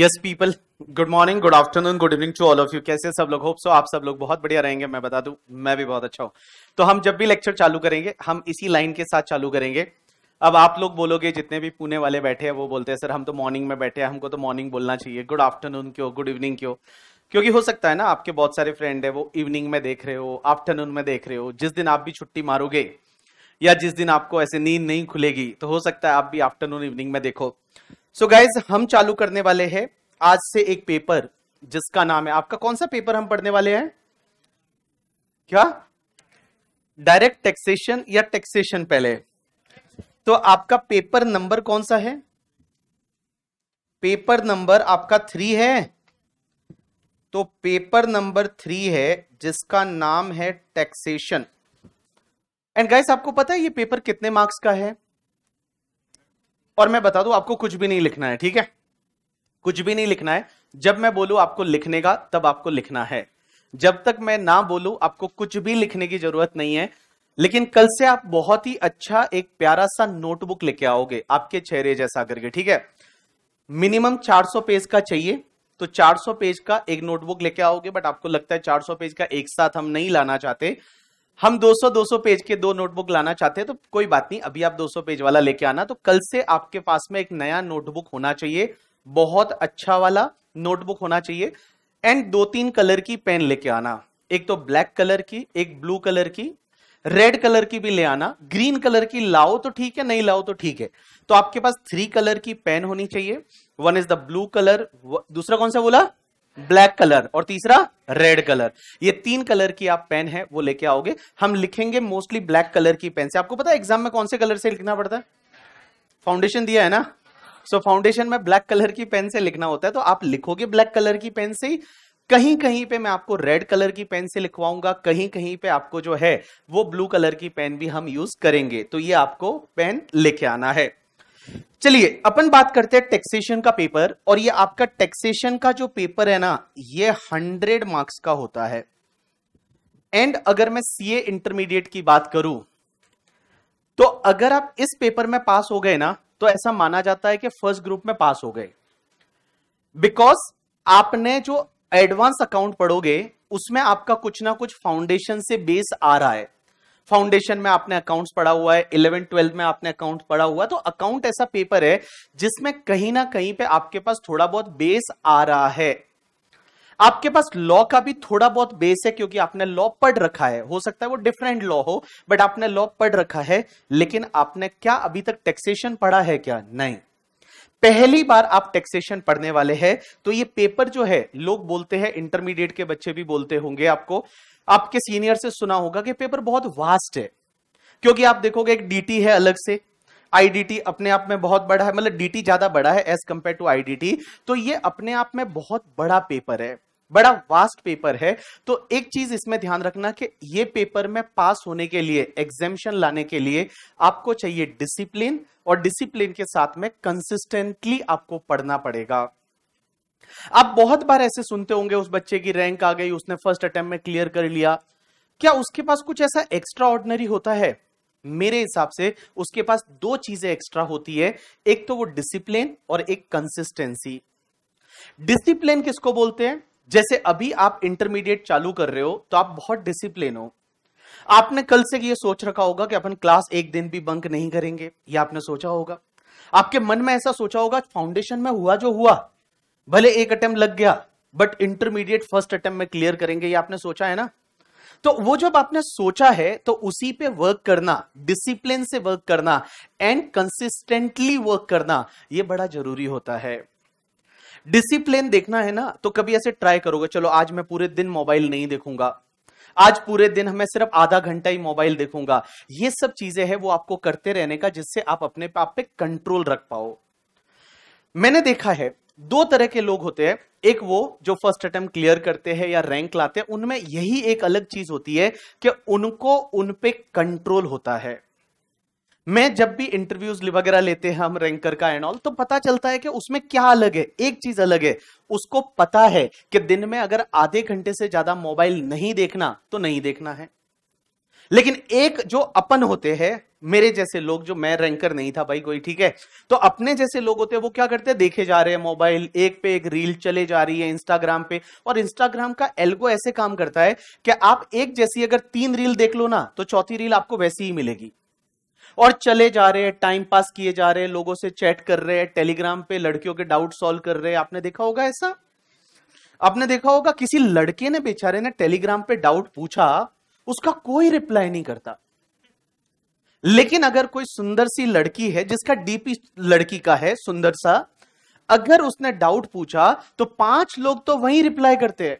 Yes people good morning good afternoon good evening to all of you कैसे सब लोग hope so आप सब लोग बहुत बढ़िया रहेंगे मैं बता दूं मैं भी बहुत अच्छा हूं तो हम जब भी लेक्चर चालू करेंगे हम इसी लाइन के साथ चालू करेंगे अब आप लोग बोलोगे जितने भी पुणे वाले बैठे हैं वो बोलते हैं सर हम तो मॉर्निंग में बैठे हैं हमको तो मॉर्निंग बोलना चाहिए गुड आफ्टरनून क्यों गुड इवनिंग क्यों क्योंकि हो सकता है ना आपके बहुत सारे फ्रेंड है वो इवनिंग में देख रहे हो आफ्टरनून में देख रहे हो जिस दिन आप भी छुट्टी मारोगे या जिस दिन आपको ऐसे नींद नहीं खुलेगी तो हो सकता है आप भी आफ्टरनून इवनिंग में देखो सो so गाइज हम चालू करने वाले हैं आज से एक पेपर जिसका नाम है आपका कौन सा पेपर हम पढ़ने वाले हैं क्या डायरेक्ट टैक्सेशन या टैक्सेशन पहले तो आपका पेपर नंबर कौन सा है पेपर नंबर आपका थ्री है तो पेपर नंबर थ्री है जिसका नाम है टैक्सेशन एंड गाइस आपको पता है ये पेपर कितने मार्क्स का है और मैं बता दू आपको कुछ भी नहीं लिखना है ठीक है कुछ भी नहीं लिखना है जब मैं बोलू आपको लिखने का तब आपको लिखना है जब तक मैं ना बोलू आपको कुछ भी लिखने की जरूरत नहीं है लेकिन कल से आप बहुत ही अच्छा एक प्यारा सा नोटबुक लेके आओगे आपके चेहरे जैसा करके ठीक है मिनिमम 400 पेज का चाहिए तो 400 पेज का एक नोटबुक लेके आओगे बट आपको लगता है 400 पेज का एक साथ हम नहीं लाना चाहते हम 200 200 पेज के दो नोटबुक लाना चाहते हैं तो कोई बात नहीं अभी आप 200 पेज वाला लेके आना तो कल से आपके पास में एक नया नोटबुक होना चाहिए बहुत अच्छा वाला नोटबुक होना चाहिए एंड दो तीन कलर की पेन लेके आना एक तो ब्लैक कलर की एक ब्लू कलर की रेड कलर की भी ले आना ग्रीन कलर की लाओ तो ठीक है नहीं लाओ तो ठीक है तो आपके पास थ्री कलर की पेन होनी चाहिए one is the blue colour दूसरा कौन सा बोला ब्लैक कलर और तीसरा रेड कलर ये तीन कलर की आप पेन है वो लेके आओगे हम लिखेंगे मोस्टली ब्लैक कलर की पेन से आपको पता है एग्जाम में कौन से कलर से लिखना पड़ता है फाउंडेशन दिया है ना सो so, फाउंडेशन में ब्लैक कलर की पेन से लिखना होता है तो आप लिखोगे ब्लैक कलर की पेन से ही कहीं कहीं पे मैं आपको रेड कलर की पेन से लिखवाऊंगा कहीं कहीं पे आपको जो है वो ब्लू कलर की पेन भी हम यूज करेंगे तो ये आपको पेन लेके आना है चलिए अपन बात करते हैं टैक्सेशन का पेपर और ये आपका टैक्सेशन का जो पेपर है ना ये हंड्रेड मार्क्स का होता है एंड अगर मैं सीए इंटरमीडिएट की बात करूं तो अगर आप इस पेपर में पास हो गए ना तो ऐसा माना जाता है कि फर्स्ट ग्रुप में पास हो गए बिकॉज आपने जो एडवांस अकाउंट पढ़ोगे उसमें आपका कुछ ना कुछ फाउंडेशन से बेस आ रहा है फाउंडेशन में आपने अकाउंट्स पढ़ा हुआ है इलेवन ट्वेल्थ में आपने अकाउंट पढ़ा हुआ तो अकाउंट ऐसा पेपर है जिसमें कहीं ना कहीं पे आपके पास थोड़ा बहुत बेस आ रहा है आपके पास लॉ का भी थोड़ा बहुत बेस है क्योंकि आपने लॉ पढ़ रखा है हो सकता है वो डिफरेंट लॉ हो बट आपने लॉ पढ़ रखा है लेकिन आपने क्या अभी तक टैक्सेशन पढ़ा है क्या नहीं पहली बार आप टैक्सेशन पढ़ने वाले हैं तो ये पेपर जो है लोग बोलते हैं इंटरमीडिएट के बच्चे भी बोलते होंगे आपको आपके सीनियर से सुना होगा कि पेपर बहुत वास्ट है क्योंकि आप देखोगे एक डीटी है अलग से आईडीटी अपने आप में बहुत बड़ा है मतलब डीटी ज्यादा बड़ा है एज कंपेयर टू आईडीटी तो ये अपने आप में बहुत बड़ा पेपर है बड़ा वास्ट पेपर है तो एक चीज इसमें ध्यान रखना कि ये पेपर में पास होने के लिए एग्जेम्शन लाने के लिए आपको चाहिए डिसिप्लिन और डिसिप्लिन के साथ में कंसिस्टेंटली आपको पढ़ना पड़ेगा आप बहुत बार ऐसे सुनते होंगे उस बच्चे की रैंक आ गई उसने फर्स्ट अटेम्प्ट में क्लियर कर लिया क्या उसके पास कुछ ऐसा एक्स्ट्रा ऑर्डनरी होता है मेरे हिसाब से उसके पास दो चीजें एक्स्ट्रा होती है एक तो वो डिसिप्लिन और एक कंसिस्टेंसी डिसिप्लिन किसको बोलते हैं जैसे अभी आप इंटरमीडिएट चालू कर रहे हो तो आप बहुत डिसिप्लिन हो आपने कल से ये सोच रखा होगा कि अपन क्लास एक दिन भी बंक नहीं करेंगे ये आपने सोचा होगा आपके मन में ऐसा सोचा होगा फाउंडेशन में हुआ जो हुआ भले एक अटेम्प्ट लग गया बट इंटरमीडिएट फर्स्ट अटेम्प्ट में क्लियर करेंगे ये आपने सोचा है ना तो वो जब आपने सोचा है तो उसी पे वर्क करना डिसिप्लिन से वर्क करना एंड कंसिस्टेंटली वर्क करना ये बड़ा जरूरी होता है डिसिप्लिन देखना है ना तो कभी ऐसे ट्राई करोगे चलो आज मैं पूरे दिन मोबाइल नहीं देखूंगा आज पूरे दिन हमें सिर्फ आधा घंटा ही मोबाइल देखूंगा ये सब चीजें हैं वो आपको करते रहने का जिससे आप अपने आप पे कंट्रोल रख पाओ मैंने देखा है दो तरह के लोग होते हैं एक वो जो फर्स्ट अटेम्प्ट क्लियर करते हैं या रैंक लाते हैं उनमें यही एक अलग चीज होती है कि उनको उनपे कंट्रोल होता है मैं जब भी इंटरव्यूज वगैरह लेते हैं हम रैंकर का एंड ऑल तो पता चलता है कि उसमें क्या अलग है एक चीज अलग है उसको पता है कि दिन में अगर आधे घंटे से ज्यादा मोबाइल नहीं देखना तो नहीं देखना है लेकिन एक जो अपन होते हैं मेरे जैसे लोग जो मैं रैंकर नहीं था भाई कोई ठीक है तो अपने जैसे लोग होते हैं वो क्या करते हैं देखे जा रहे हैं मोबाइल एक पे एक रील चले जा रही है इंस्टाग्राम पे और इंस्टाग्राम का एल्गो ऐसे काम करता है कि आप एक जैसी अगर तीन रील देख लो ना तो चौथी रील आपको वैसी ही मिलेगी और चले जा रहे हैं टाइम पास किए जा रहे हैं लोगों से चैट कर रहे हैं टेलीग्राम पे लड़कियों के डाउट सॉल्व कर रहे हैं आपने देखा होगा ऐसा आपने देखा होगा किसी लड़के ने बेचारे ने टेलीग्राम पे डाउट पूछा उसका कोई रिप्लाई नहीं करता लेकिन अगर कोई सुंदर सी लड़की है जिसका डीपी लड़की का है सुंदर सा अगर उसने डाउट पूछा तो पांच लोग तो वहीं रिप्लाई करते हैं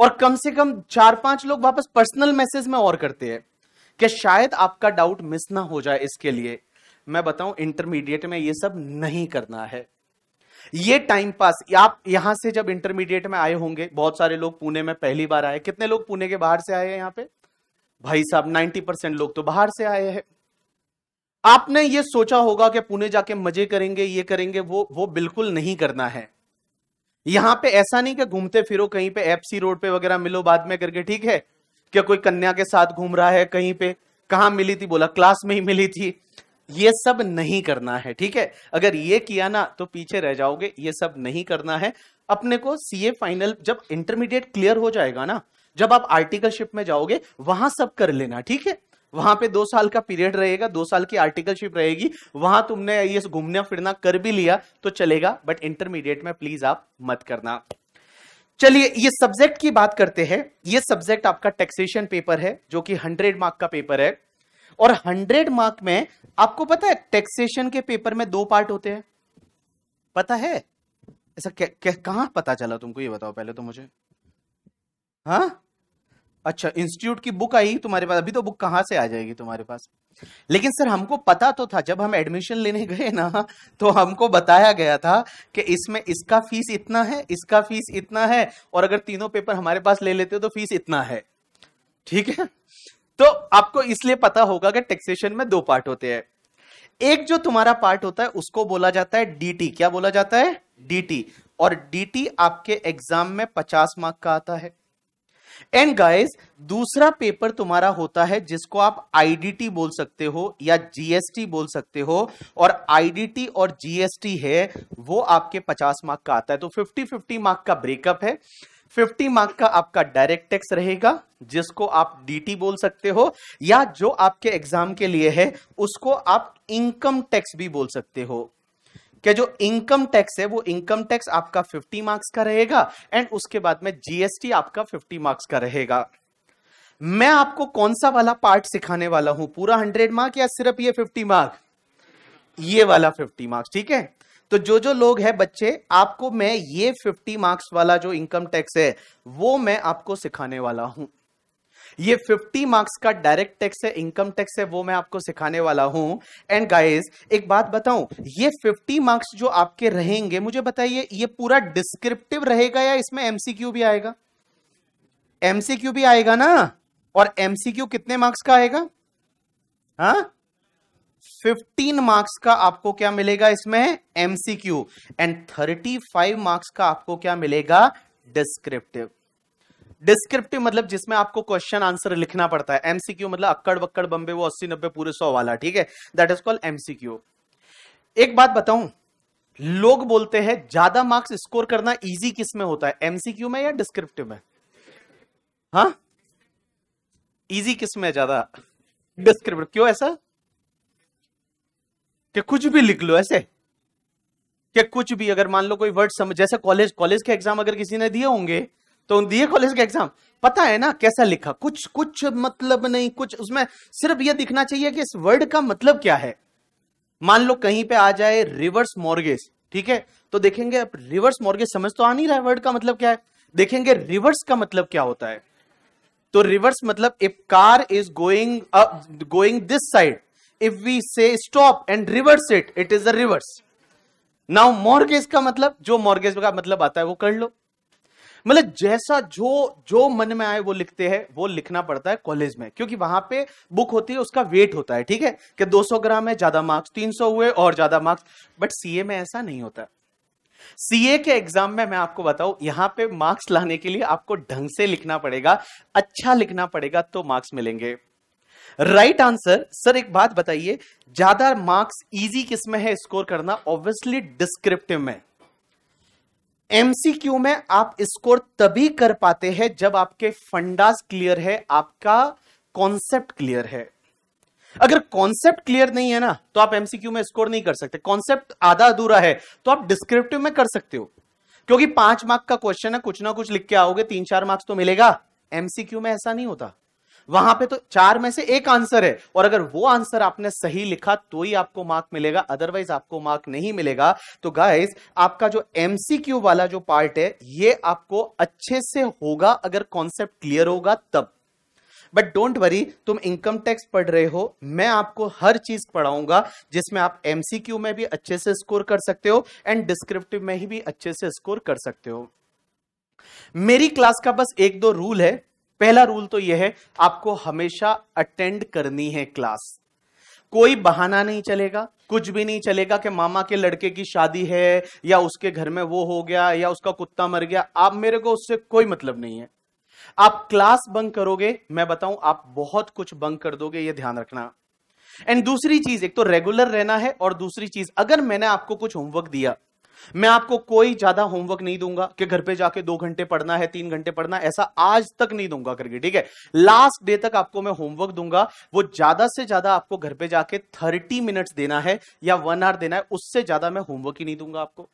और कम से कम चार पांच लोग वापस पर्सनल मैसेज में और करते हैं कि शायद आपका डाउट मिस ना हो जाए इसके लिए मैं बताऊं इंटरमीडिएट में ये सब नहीं करना है ये टाइम पास आप यहां से जब इंटरमीडिएट में आए होंगे बहुत सारे लोग पुणे में पहली बार आए कितने लोग पुणे के बाहर से आए हैं यहां पे भाई साहब 90 परसेंट लोग तो बाहर से आए हैं आपने ये सोचा होगा कि पुणे जाके मजे करेंगे ये करेंगे वो वो बिल्कुल नहीं करना है यहां पे ऐसा नहीं कि घूमते फिरो कहीं पे एफसी रोड पे वगैरह मिलो बाद में करके ठीक है क्या कोई कन्या के साथ घूम रहा है कहीं पे कहा मिली थी बोला क्लास में ही मिली थी ये सब नहीं करना है ठीक है अगर ये किया ना तो पीछे रह जाओगे ये सब नहीं करना है अपने को सीए फाइनल जब इंटरमीडिएट क्लियर हो जाएगा ना जब आप आर्टिकलशिप में जाओगे वहां सब कर लेना ठीक है वहां पे दो साल का पीरियड रहेगा दो साल की आर्टिकलशिप रहेगी वहां तुमने ये घूमना फिरना कर भी लिया तो चलेगा बट इंटरमीडिएट में प्लीज आप मत करना चलिए ये सब्जेक्ट की बात करते हैं ये सब्जेक्ट आपका टैक्सेशन पेपर है जो कि हंड्रेड मार्क का पेपर है और हंड्रेड मार्क में आपको पता है टैक्सेशन के पेपर में दो पार्ट होते हैं पता है ऐसा कहा पता चला तुमको ये बताओ पहले तो मुझे हाँ अच्छा इंस्टीट्यूट की बुक आई तुम्हारे पास अभी तो बुक कहाँ से आ जाएगी तुम्हारे पास लेकिन सर हमको पता तो था जब हम एडमिशन लेने गए ना तो हमको बताया गया था कि इसमें इसका फीस इतना है इसका फीस इतना है और अगर तीनों पेपर हमारे पास ले लेते हो तो फीस इतना है ठीक है तो आपको इसलिए पता होगा कि टैक्सेशन में दो पार्ट होते हैं एक जो तुम्हारा पार्ट होता है उसको बोला जाता है डीटी क्या बोला जाता है डीटी और डीटी आपके एग्जाम में पचास मार्क का आता है एंड गाइस दूसरा पेपर तुम्हारा होता है जिसको आप आईडीटी बोल सकते हो या जीएसटी बोल सकते हो और आईडीटी और जीएसटी है वो आपके 50 मार्क का आता है तो 50 50 मार्क का ब्रेकअप है 50 मार्क का आपका डायरेक्ट टैक्स रहेगा जिसको आप डीटी बोल सकते हो या जो आपके एग्जाम के लिए है उसको आप इनकम टैक्स भी बोल सकते हो कि जो इनकम टैक्स है वो इनकम टैक्स आपका 50 मार्क्स का रहेगा एंड उसके बाद में जीएसटी आपका 50 मार्क्स का रहेगा मैं आपको कौन सा वाला पार्ट सिखाने वाला हूं पूरा 100 मार्क या सिर्फ ये 50 मार्क ये वाला 50 मार्क्स ठीक है तो जो जो लोग हैं बच्चे आपको मैं ये 50 मार्क्स वाला जो इनकम टैक्स है वो मैं आपको सिखाने वाला हूं ये 50 मार्क्स का डायरेक्ट टैक्स है इनकम टैक्स है वो मैं आपको सिखाने वाला हूं एंड गाइस एक बात बताऊं ये 50 मार्क्स जो आपके रहेंगे मुझे बताइए ये पूरा डिस्क्रिप्टिव रहेगा या इसमें एमसीक्यू भी आएगा एमसीक्यू भी आएगा ना और एमसीक्यू कितने मार्क्स का आएगा हा? 15 मार्क्स का आपको क्या मिलेगा इसमें एमसीक्यू एंड 35 मार्क्स का आपको क्या मिलेगा डिस्क्रिप्टिव डिस्क्रिप्टिव मतलब जिसमें आपको क्वेश्चन आंसर लिखना पड़ता है एमसीक्यू मतलब अक्कड़ बक्कड़ बम्बे वो अस्सी नब्बे पूरे सौ वाला ठीक है दैट इज कॉल्ड एमसीक्यू एक बात बताऊं लोग बोलते हैं ज्यादा मार्क्स स्कोर करना इजी किस में होता है एमसीक्यू में या डिस्क्रिप्टिव में हा इजी किस में ज्यादा डिस्क्रिप्टिव क्यों ऐसा कि कुछ भी लिख लो ऐसे कि कुछ भी अगर मान लो कोई वर्ड समझ जैसे कॉलेज कॉलेज के एग्जाम अगर किसी ने दिए होंगे तो दिए कॉलेज का एग्जाम पता है ना कैसा लिखा कुछ कुछ मतलब नहीं कुछ उसमें सिर्फ यह दिखना चाहिए कि इस वर्ड का मतलब क्या है मान लो कहीं पे आ जाए रिवर्स मॉर्गेज ठीक है तो देखेंगे अब रिवर्स मॉर्गेज समझ तो आ नहीं रहा है वर्ड का मतलब क्या है देखेंगे रिवर्स का मतलब क्या होता है तो रिवर्स मतलब if car is going going this side if we say stop and reverse it it is a reverse now mortgage का मतलब जो मॉर्गेज का मतलब आता है वो कर लो मतलब जैसा जो जो मन में आए वो लिखते हैं वो लिखना पड़ता है कॉलेज में क्योंकि वहां पे बुक होती है उसका वेट होता है ठीक है कि 200 ग्राम है ज्यादा मार्क्स 300 हुए और ज्यादा मार्क्स बट सीए में ऐसा नहीं होता सीए के एग्जाम में मैं आपको बताऊं यहां पे मार्क्स लाने के लिए आपको ढंग से लिखना पड़ेगा अच्छा लिखना पड़ेगा तो मार्क्स मिलेंगे राइट right आंसर सर एक बात बताइए ज्यादा मार्क्स इजी किसमें है स्कोर करना ऑब्वियसली डिस्क्रिप्टिव में एमसीक्यू में आप स्कोर तभी कर पाते हैं जब आपके फंडाज क्लियर है आपका कॉन्सेप्ट क्लियर है अगर कॉन्सेप्ट क्लियर नहीं है ना तो आप एमसीक्यू में स्कोर नहीं कर सकते कॉन्सेप्ट आधा अधूरा है तो आप डिस्क्रिप्टिव में कर सकते हो क्योंकि पांच मार्क का क्वेश्चन है कुछ ना कुछ लिख के आओगे तीन चार मार्क्स तो मिलेगा एमसीक्यू में ऐसा नहीं होता वहां पे तो चार में से एक आंसर है और अगर वो आंसर आपने सही लिखा तो ही आपको मार्क मिलेगा अदरवाइज आपको मार्क नहीं मिलेगा तो गाइस आपका जो एमसीक्यू वाला जो पार्ट है ये आपको अच्छे से होगा अगर कॉन्सेप्ट क्लियर होगा तब बट डोंट वरी तुम इनकम टैक्स पढ़ रहे हो मैं आपको हर चीज पढ़ाऊंगा जिसमें आप एमसीक्यू में भी अच्छे से स्कोर कर सकते हो एंड डिस्क्रिप्टिव में ही भी अच्छे से स्कोर कर सकते हो मेरी क्लास का बस एक दो रूल है पहला रूल तो यह है आपको हमेशा अटेंड करनी है क्लास कोई बहाना नहीं चलेगा कुछ भी नहीं चलेगा कि मामा के लड़के की शादी है या उसके घर में वो हो गया या उसका कुत्ता मर गया आप मेरे को उससे कोई मतलब नहीं है आप क्लास बंक करोगे मैं बताऊं आप बहुत कुछ बंक कर दोगे ये ध्यान रखना एंड दूसरी चीज एक तो रेगुलर रहना है और दूसरी चीज अगर मैंने आपको कुछ होमवर्क दिया मैं आपको कोई ज्यादा होमवर्क नहीं दूंगा कि घर पे जाके दो घंटे पढ़ना है तीन घंटे पढ़ना ऐसा आज तक नहीं दूंगा करके ठीक है लास्ट डे तक आपको मैं होमवर्क दूंगा वो ज्यादा से ज्यादा आपको घर पे जाके थर्टी मिनट्स देना है या वन आवर देना है उससे ज्यादा मैं होमवर्क ही नहीं दूंगा आपको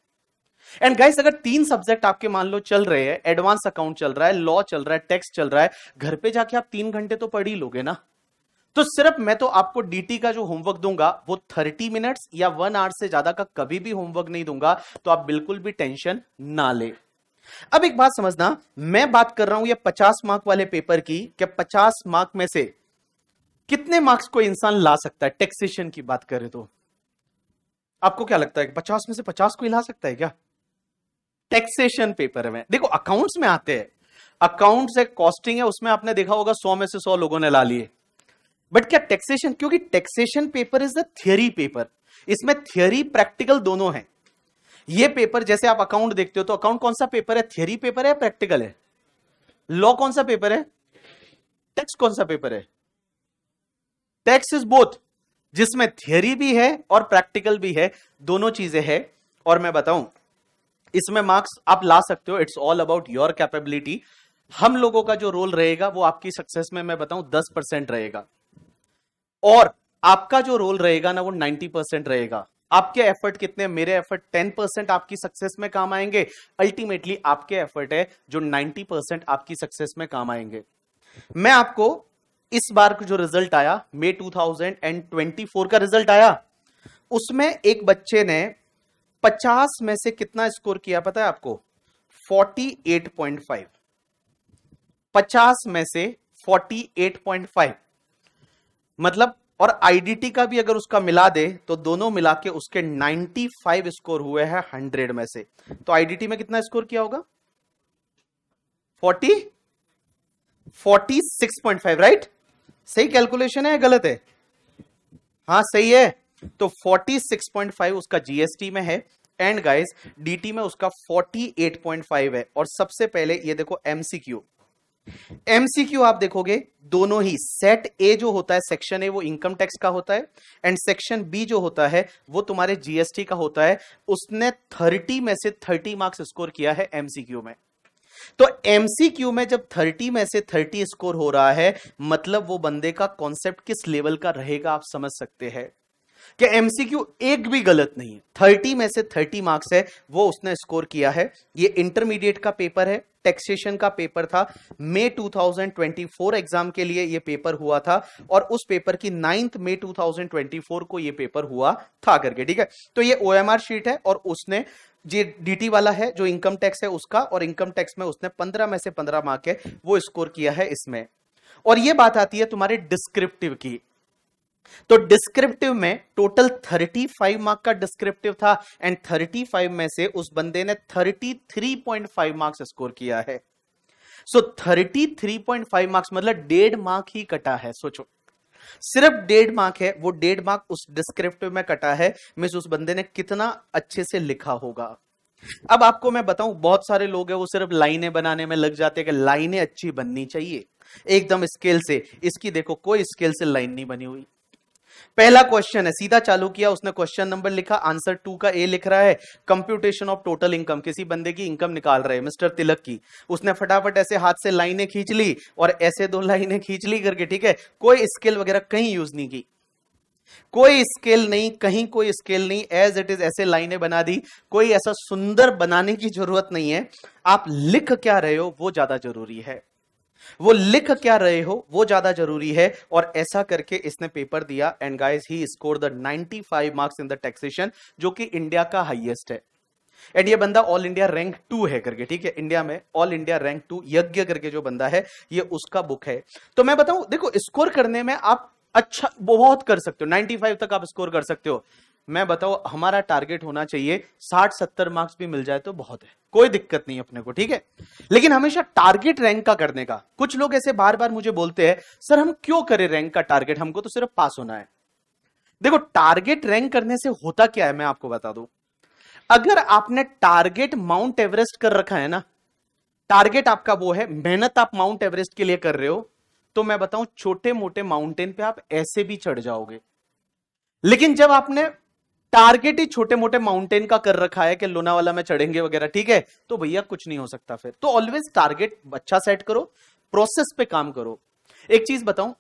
एंड गाइस अगर तीन सब्जेक्ट आपके मान लो चल रहे हैं एडवांस अकाउंट चल रहा है लॉ चल रहा है टैक्स चल रहा है घर पे जाके आप तीन घंटे तो पढ़ ही लोगे ना तो सिर्फ मैं तो आपको डीटी का जो होमवर्क दूंगा वो थर्टी मिनट्स या वन आवर से ज्यादा का कभी भी होमवर्क नहीं दूंगा तो आप बिल्कुल भी टेंशन ना ले अब एक बात समझना मैं बात कर रहा हूं ये पचास मार्क वाले पेपर की क्या पचास मार्क में से कितने मार्क्स को इंसान ला सकता है टैक्सेशन की बात करें तो आपको क्या लगता है पचास में से पचास को ला सकता है क्या टैक्सेशन पेपर में देखो अकाउंट्स में आते हैं अकाउंट्स एक कॉस्टिंग है उसमें आपने देखा होगा सौ में से सौ लोगों ने ला लिए बट क्या टैक्सेशन क्योंकि taxation paper is the theory paper इसमें थियरी प्रैक्टिकल दोनों है ये पेपर जैसे आप अकाउंट देखते हो तो अकाउंट कौन सा पेपर है थियरी पेपर है प्रैक्टिकल है लॉ कौन सा पेपर है टैक्स कौन सा पेपर है टैक्स इज बोथ जिसमें थियरी भी है और प्रैक्टिकल भी है दोनों चीजें है और मैं बताऊं इसमें मार्क्स आप ला सकते हो it's all about your capability हम लोगों का जो रोल रहेगा वो आपकी सक्सेस में मैं बताऊं दस परसेंट रहेगा और आपका जो रोल रहेगा ना वो 90 परसेंट रहेगा आपके एफर्ट कितने मेरे एफर्ट 10 परसेंट आपकी सक्सेस में काम आएंगे अल्टीमेटली आपके एफर्ट है जो 90 परसेंट आपकी सक्सेस में काम आएंगे मैं आपको इस बार का जो रिजल्ट आया मे 2024 का रिजल्ट आया उसमें एक बच्चे ने 50 में से कितना स्कोर किया पता है आपको 48.5 50 में से 48.5 मतलब और आईडीटी का भी अगर उसका मिला दे तो दोनों मिला के उसके 95 स्कोर हुए हैं 100 में से तो आईडीटी में कितना स्कोर किया होगा 40 46.5 राइट सही कैलकुलेशन है या गलत है हाँ सही है तो 46.5 उसका जीएसटी में है एंड गाइस डीटी में उसका 48.5 है और सबसे पहले ये देखो एमसीक्यू एमसीक्यू आप देखोगे दोनों ही सेट ए जो होता है सेक्शन ए वो इनकम टैक्स का होता है एंड सेक्शन बी जो होता है वो तुम्हारे जीएसटी का होता है उसने 30 में से 30 मार्क्स स्कोर किया है एमसीक्यू में तो एमसीक्यू में जब 30 में से 30 स्कोर हो रहा है मतलब वो बंदे का कॉन्सेप्ट किस लेवल का रहेगा आप समझ सकते हैं कि एमसीक्यू एक भी गलत नहीं है थर्टी में से थर्टी मार्क्स है वो उसने स्कोर किया है ये इंटरमीडिएट का पेपर है टैक्सेशन का पेपर था मे 2024 एग्जाम के लिए ये पेपर हुआ था और उस पेपर की नाइन्थ मे 2024 को ये पेपर हुआ था करके ठीक है तो ये ओएमआर शीट है और उसने जी डीटी वाला है जो इनकम टैक्स है उसका और इनकम टैक्स में उसने पंद्रह में से पंद्रह मार्क है वो स्कोर किया है इसमें और ये बात आती है तुम्हारे डिस्क्रिप्टिव की तो डिस्क्रिप्टिव में टोटल 35 मार्क का डिस्क्रिप्टिव था एंड 35 में से उस बंदे ने 33.5 मार्क्स स्कोर किया है सो so, 33.5 मार्क्स मतलब डेढ़ मार्क ही कटा है सोचो सिर्फ डेढ़ मार्क है वो डेढ़ मार्क उस डिस्क्रिप्टिव में कटा है मिस उस बंदे ने कितना अच्छे से लिखा होगा अब आपको मैं बताऊं बहुत सारे लोग हैं वो सिर्फ लाइनें बनाने में लग जाते हैं कि लाइनें अच्छी बननी चाहिए एकदम स्केल से इसकी देखो कोई स्केल से लाइन नहीं बनी हुई पहला क्वेश्चन है सीधा चालू किया उसने क्वेश्चन नंबर लिखा आंसर टू का ए लिख रहा है कंप्यूटेशन ऑफ टोटल इनकम किसी बंदे की इनकम निकाल रहे मिस्टर तिलक की उसने फटाफट ऐसे हाथ से लाइनें खींच ली और ऐसे दो लाइनें खींच ली करके ठीक है कोई स्केल वगैरह कहीं यूज नहीं की कोई स्केल नहीं कहीं कोई स्केल नहीं एज इट इज ऐसे लाइनें बना दी कोई ऐसा सुंदर बनाने की जरूरत नहीं है आप लिख क्या रहे हो वो ज्यादा जरूरी है वो लिख क्या रहे हो वो ज्यादा जरूरी है और ऐसा करके इसने पेपर दिया and guys he score the 95 marks in the taxation जो कि इंडिया का हाईएस्ट है एंड ये बंदा ऑल इंडिया रैंक टू है करके ठीक है इंडिया में ऑल इंडिया रैंक टू यज्ञ करके जो बंदा है ये उसका बुक है तो मैं बताऊं देखो स्कोर करने में आप अच्छा बहुत कर सकते हो 95 तक आप स्कोर कर सकते हो मैं बताओ हमारा टारगेट होना चाहिए साठ सत्तर मार्क्स भी मिल जाए तो बहुत है कोई दिक्कत नहीं अपने को ठीक है लेकिन हमेशा टारगेट रैंक का करने का कुछ लोग ऐसे बार बार मुझे बोलते हैं सर हम क्यों करें रैंक का टारगेट हमको तो सिर्फ पास होना है देखो टारगेट रैंक करने से होता क्या है मैं आपको बता दू अगर आपने टारगेट माउंट एवरेस्ट कर रखा है ना टारगेट आपका वो है मेहनत आप माउंट एवरेस्ट के लिए कर रहे हो तो मैं बताऊं छोटे मोटे माउंटेन पे आप ऐसे भी चढ़ जाओगे लेकिन जब आपने टारगेट ही छोटे मोटे माउंटेन का कर रखा है कि लोनावाला में चढ़ेंगे वगैरह ठीक है तो भैया कुछ नहीं हो सकता फिर तो ऑलवेज टारगेट अच्छा सेट करो प्रोसेस पे काम करो एक चीज बताऊं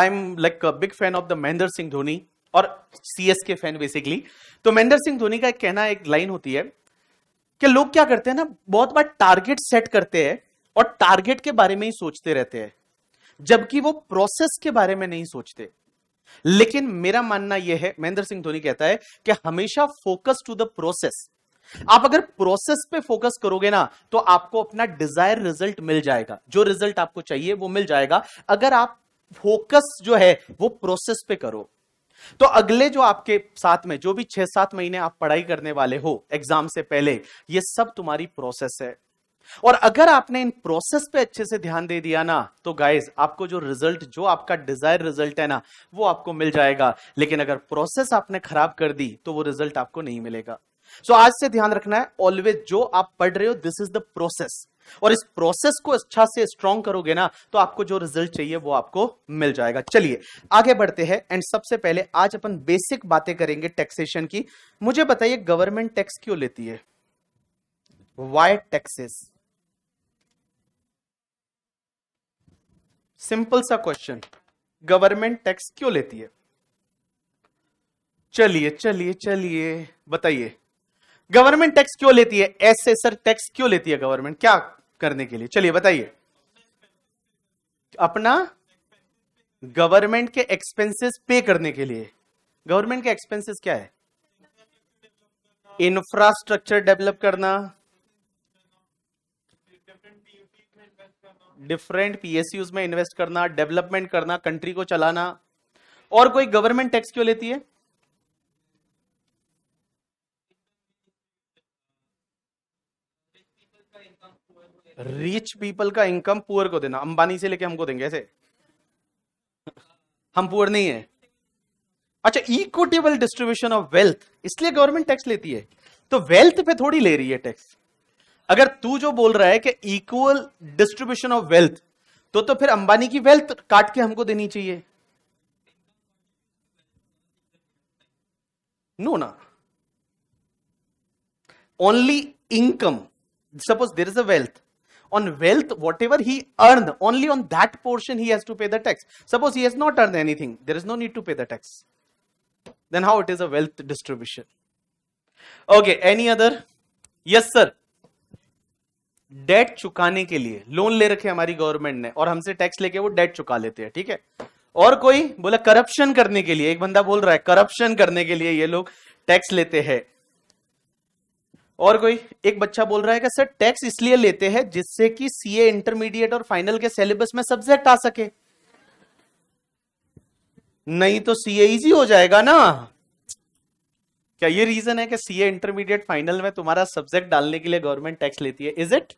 I am like big fan of the Mahendra Singh Dhoni और C S K fan basically तो महेंद्र सिंह धोनी का एक कहना एक लाइन होती है कि लोग क्या करते हैं ना बहुत बार टारगेट सेट करते हैं और टारगेट के बारे में ही सोचते रहते हैं जबकि वो प्रोसेस के बारे में नहीं सोचते लेकिन मेरा मानना यह है महेंद्र सिंह धोनी कहता है कि हमेशा फोकस टू द प्रोसेस आप अगर प्रोसेस पे फोकस करोगे ना तो आपको अपना डिजायर रिजल्ट मिल जाएगा जो रिजल्ट आपको चाहिए वो मिल जाएगा अगर आप फोकस जो है वो प्रोसेस पे करो तो अगले जो आपके साथ में जो भी छह सात महीने आप पढ़ाई करने वाले हो एग्जाम से पहले ये सब तुम्हारी प्रोसेस है और अगर आपने इन प्रोसेस पे अच्छे से ध्यान दे दिया ना तो गाइज आपको जो रिजल्ट जो आपका डिजायर रिजल्ट है ना वो आपको मिल जाएगा लेकिन अगर प्रोसेस आपने खराब कर दी तो वो रिजल्ट आपको नहीं मिलेगा सो so, आज से ध्यान रखना है ऑलवेज जो आप पढ़ रहे हो दिस इज द प्रोसेस और इस प्रोसेस को अच्छा से स्ट्रॉन्ग करोगे ना तो आपको जो रिजल्ट चाहिए वो आपको मिल जाएगा चलिए आगे बढ़ते हैं एंड सबसे पहले आज अपन बेसिक बातें करेंगे टैक्सेशन की मुझे बताइए गवर्नमेंट टैक्स क्यों लेती है वाई टैक्सेस सिंपल सा क्वेश्चन गवर्नमेंट टैक्स क्यों लेती है चलिए चलिए चलिए बताइए गवर्नमेंट टैक्स क्यों लेती है ऐसे सर टैक्स क्यों लेती है गवर्नमेंट क्या करने के लिए चलिए बताइए अपना गवर्नमेंट के एक्सपेंसेस पे करने के लिए गवर्नमेंट के एक्सपेंसेस क्या है इंफ्रास्ट्रक्चर डेवलप करना डिफरेंट पीएसयूज में इन्वेस्ट करना डेवलपमेंट करना कंट्री को चलाना और कोई गवर्नमेंट टैक्स क्यों लेती है रिच पीपल का इनकम पुअर को देना अंबानी से लेके हमको देंगे ऐसे हम पुअर नहीं है अच्छा इक्विटेबल डिस्ट्रीब्यूशन ऑफ वेल्थ इसलिए गवर्नमेंट टैक्स लेती है तो वेल्थ पे थोड़ी ले रही है टैक्स अगर तू जो बोल रहा है कि इक्वल डिस्ट्रीब्यूशन ऑफ वेल्थ तो तो फिर अंबानी की वेल्थ काट के हमको देनी चाहिए नो ना only income suppose there is a wealth on wealth whatever he earn only on that portion he has to pay the tax suppose he has not earn anything there is no need to pay the tax then how it is a wealth distribution okay any other yes sir debt चुकाने के लिए loan ले रखे हमारी government ने और हमसे tax लेके वो डेट चुका लेते हैं ठीक है और कोई बोला करप्शन करने के लिए एक बंदा बोल रहा है करप्शन करने के लिए ये लोग टैक्स लेते हैं और कोई एक बच्चा बोल रहा है कि सर टैक्स इसलिए लेते हैं जिससे कि सीए इंटरमीडिएट और फाइनल के सिलेबस में सब्जेक्ट आ सके नहीं तो सीए इजी हो जाएगा ना क्या ये रीजन है कि सीए इंटरमीडिएट फाइनल में तुम्हारा सब्जेक्ट डालने के लिए गवर्नमेंट टैक्स लेती है is it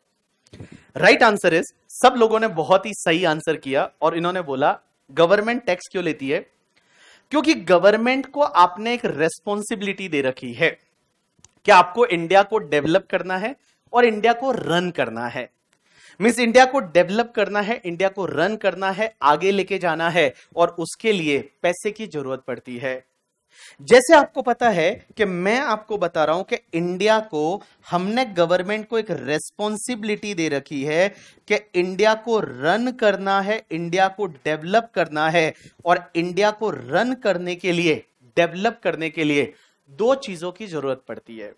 right answer is सब लोगों ने बहुत ही सही आंसर किया और इन्होंने बोला गवर्नमेंट टैक्स क्यों लेती है क्योंकि गवर्नमेंट को आपने एक रेस्पॉन्सिबिलिटी दे रखी है कि आपको इंडिया को डेवलप करना है और इंडिया को रन करना है मीन्स इंडिया को डेवलप करना है इंडिया को रन करना है आगे लेके जाना है और उसके लिए पैसे की जरूरत पड़ती है जैसे आपको पता है कि मैं आपको बता रहा हूं कि इंडिया को हमने गवर्नमेंट को एक रेस्पॉन्सिबिलिटी दे रखी है कि इंडिया को रन करना है इंडिया को डेवलप करना है और इंडिया को रन करने के लिए डेवलप करने के लिए दो चीजों की जरूरत पड़ती है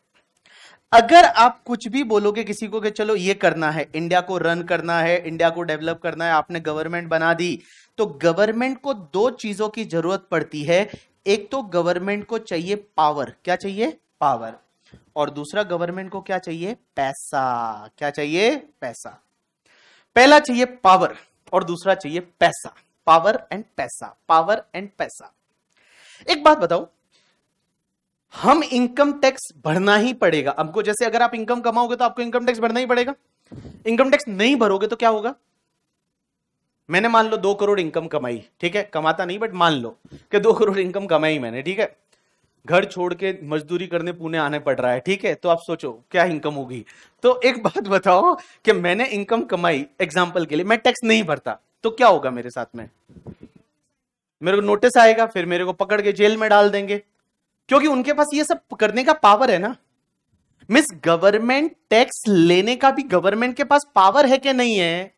अगर आप कुछ भी बोलोगे किसी को कि चलो ये करना है इंडिया को रन करना है इंडिया को डेवलप करना है आपने गवर्नमेंट बना दी तो गवर्नमेंट को दो चीजों की जरूरत पड़ती है एक तो गवर्नमेंट को चाहिए पावर क्या चाहिए पावर और दूसरा गवर्नमेंट को क्या चाहिए पैसा क्या चाहिए पैसा पहला चाहिए पावर और दूसरा चाहिए पैसा पावर एंड पैसा पावर एंड पैसा एक बात बताओ हम इनकम टैक्स भरना ही पड़ेगा हमको जैसे अगर आप इनकम कमाओगे तो आपको इनकम टैक्स भरना ही पड़ेगा इनकम टैक्स नहीं भरोगे तो क्या होगा मैंने मान लो दो करोड़ इनकम कमाई ठीक है कमाता नहीं बट मान लो कि दो करोड़ इनकम कमाई मैंने ठीक है घर छोड़ के मजदूरी करने पुणे आने पड़ रहा है ठीक है तो आप सोचो क्या इनकम होगी तो एक बात बताओ कि मैंने इनकम कमाई एग्जाम्पल के लिए मैं टैक्स नहीं भरता तो क्या होगा मेरे साथ में मेरे को नोटिस आएगा फिर मेरे को पकड़ के जेल में डाल देंगे क्योंकि उनके पास ये सब करने का पावर है ना मिस गवर्नमेंट टैक्स लेने का भी गवर्नमेंट के पास पावर है कि नहीं है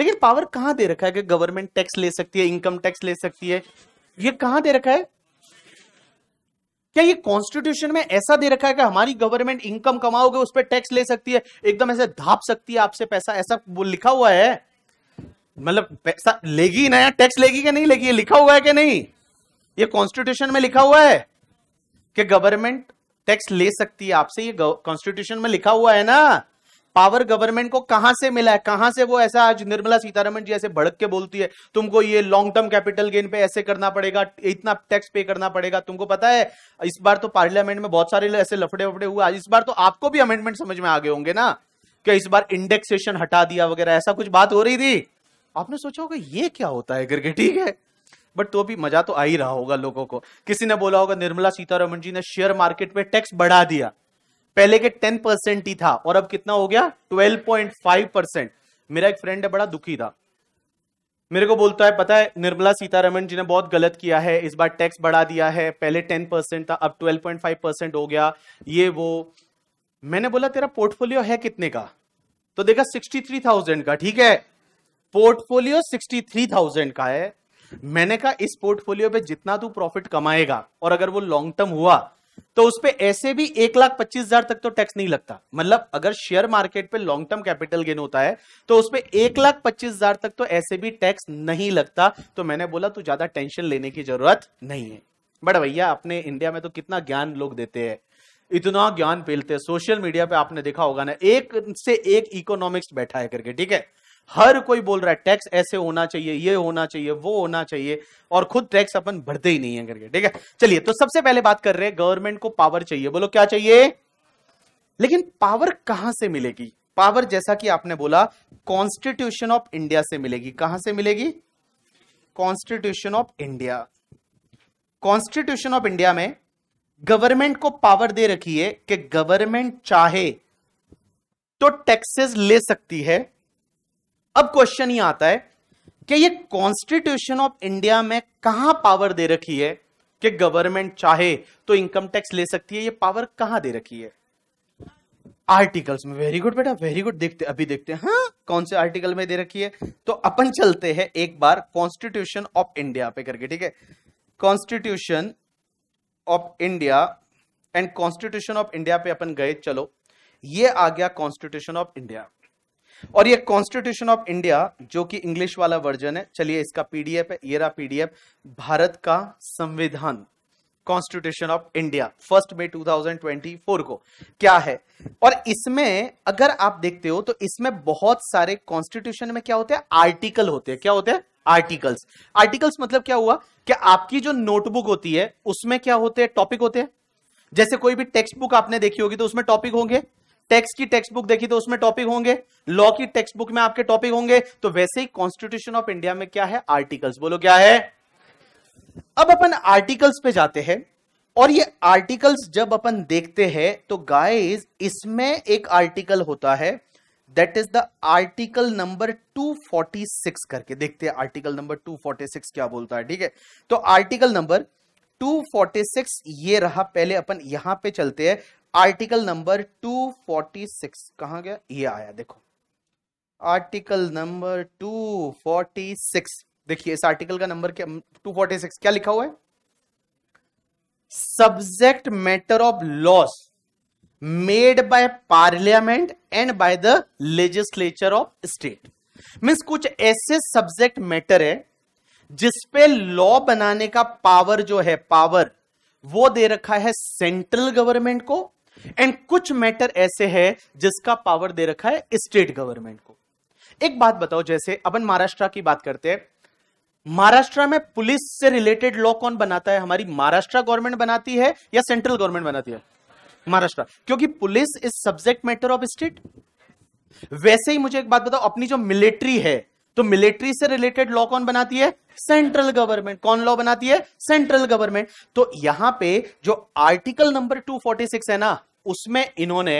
लेकिन पावर कहां दे रखा है कि गवर्नमेंट टैक्स ले सकती है इनकम टैक्स ले सकती है ये कहां दे रखा है क्या ये कॉन्स्टिट्यूशन में ऐसा दे रखा है कि हमारी गवर्नमेंट इनकम कमाओगे उस पर टैक्स ले सकती है एकदम ऐसे धाप सकती है आपसे पैसा ऐसा वो लिखा हुआ है मतलब पैसा लेगी नया टैक्स लेगी कि नहीं लेगी ये लिखा हुआ है कि नहीं ये कॉन्स्टिट्यूशन में लिखा हुआ है कि गवर्नमेंट टैक्स ले सकती है आपसे ये कॉन्स्टिट्यूशन में लिखा हुआ है ना पावर गवर्नमेंट को कहां से मिला है कहां से वो ऐसा आज निर्मला सीतारमण जी ऐसे भड़क के बोलती है तुमको ये लॉन्ग टर्म कैपिटल गेन पे ऐसे करना पड़ेगा इतना टैक्स पे करना पड़ेगा तुमको पता है इस बार तो पार्लियामेंट में बहुत सारे ऐसे लफड़े वफड़े हुए इस बार तो आपको भी अमेंडमेंट समझ में आ गए होंगे ना क्या इस बार इंडेक्सेशन हटा दिया वगैरह ऐसा कुछ बात हो रही थी आपने सोचा होगा ये क्या होता है करके ठीक है बट तो भी मजा तो आ ही रहा होगा लोगों को किसी ने बोला होगा निर्मला सीतारमण जी ने शेयर मार्केट पे टैक्स बढ़ा दिया पहले के 10 परसेंट ही था और अब कितना हो गया 12.5 परसेंट मेरा एक फ्रेंड है बड़ा दुखी था मेरे को बोलता है पता है निर्मला सीतारमन जी ने बहुत गलत किया है इस बार टैक्स बढ़ा दिया है पहले 10 परसेंट था अब 12.5 परसेंट हो गया ये वो मैंने बोला तेरा पोर्टफोलियो है कितने का तो देखा 63,000 का ठीक है पोर्टफोलियो 63,000 का है मैंने कहा इस पोर्टफोलियो पे जितना तू प्रॉफिट कमाएगा और अगर वो लॉन्ग टर्म हुआ तो उस पर ऐसे भी एक लाख पच्चीस हजार तक तो टैक्स नहीं लगता मतलब अगर शेयर मार्केट पे लॉन्ग टर्म कैपिटल गेन होता है तो उस पर एक लाख पच्चीस हजार तक तो ऐसे भी टैक्स नहीं लगता तो मैंने बोला तू ज्यादा टेंशन लेने की जरूरत नहीं है बट भैया अपने इंडिया में तो कितना ज्ञान लोग देते हैं इतना ज्ञान पेलते हैं सोशल मीडिया पे आपने देखा होगा ना एक से एक इकोनॉमिक्स बैठा है करके ठीक है हर कोई बोल रहा है टैक्स ऐसे होना चाहिए ये होना चाहिए वो होना चाहिए और खुद टैक्स अपन भरते ही नहीं है करके ठीक है चलिए तो सबसे पहले बात कर रहे हैं गवर्नमेंट को पावर चाहिए बोलो क्या चाहिए लेकिन पावर कहां से मिलेगी पावर जैसा कि आपने बोला कॉन्स्टिट्यूशन ऑफ इंडिया से मिलेगी कहां से मिलेगी constitution of India constitution of India में गवर्नमेंट को पावर दे रखी है कि गवर्नमेंट चाहे तो टैक्सेस ले सकती है अब क्वेश्चन ही आता है कि ये कॉन्स्टिट्यूशन ऑफ इंडिया में कहां पावर दे रखी है कि गवर्नमेंट चाहे तो इनकम टैक्स ले सकती है ये पावर कहां दे रखी है आर्टिकल्स में वेरी गुड बेटा वेरी गुड देखते अभी देखते हैं हाँ कौन से आर्टिकल में दे रखी है तो अपन चलते हैं एक बार कॉन्स्टिट्यूशन ऑफ इंडिया पे करके ठीक है constitution of India and constitution of India पे अपन गए चलो ये आ गया कॉन्स्टिट्यूशन ऑफ इंडिया और ये कॉन्स्टिट्यूशन ऑफ इंडिया जो कि इंग्लिश वाला वर्जन है चलिए इसका पीडीएफ है ये रहा पीडीएफ भारत का संविधान constitution of India first May 2024 को क्या है और इसमें अगर आप देखते हो तो इसमें बहुत सारे कॉन्स्टिट्यूशन में क्या होते हैं आर्टिकल होते हैं क्या होते हैं आर्टिकल्स आर्टिकल्स मतलब क्या हुआ कि आपकी जो नोटबुक होती है उसमें क्या होते हैं टॉपिक होते हैं जैसे कोई भी टेक्स्ट बुक आपने देखी होगी तो उसमें टॉपिक होंगे टेक्स की टेक्स्ट बुक देखी तो उसमें टॉपिक होंगे लॉ की टेक्स्ट बुक में आपके टॉपिक होंगे तो वैसे ही कॉन्स्टिट्यूशन ऑफ इंडिया में क्या है आर्टिकल्स बोलो क्या है अब अपन आर्टिकल्स पे जाते हैं और ये आर्टिकल्स जब अपन देखते हैं तो गाइस इसमें एक आर्टिकल होता है that is the article number 246 करके देखते हैं आर्टिकल नंबर 246 क्या बोलता है ठीक है तो आर्टिकल नंबर 246 246 ये रहा पहले अपन यहां पे चलते हैं आर्टिकल नंबर 246 कहा गया ये आया देखो आर्टिकल नंबर 246 देखिए इस आर्टिकल का नंबर क्या 246 क्या लिखा हुआ है subject matter of laws made by parliament and by the legislature of state means कुछ ऐसे सब्जेक्ट मैटर है जिसपे लॉ बनाने का पावर जो है पावर वो दे रखा है सेंट्रल गवर्नमेंट को एंड कुछ मैटर ऐसे है जिसका पावर दे रखा है स्टेट गवर्नमेंट को एक बात बताओ जैसे अपन महाराष्ट्र की बात करते हैं महाराष्ट्र में पुलिस से रिलेटेड लॉ कौन बनाता है हमारी महाराष्ट्र गवर्नमेंट बनाती है या सेंट्रल गवर्नमेंट बनाती है महाराष्ट्र क्योंकि police is subject matter of state वैसे ही मुझे एक बात बताओ अपनी जो मिलिट्री है तो मिलिट्री से रिलेटेड लॉ कौन बनाती है सेंट्रल गवर्नमेंट कौन लॉ बनाती है सेंट्रल गवर्नमेंट तो यहां पे जो आर्टिकल नंबर 246 है ना उसमें इन्होंने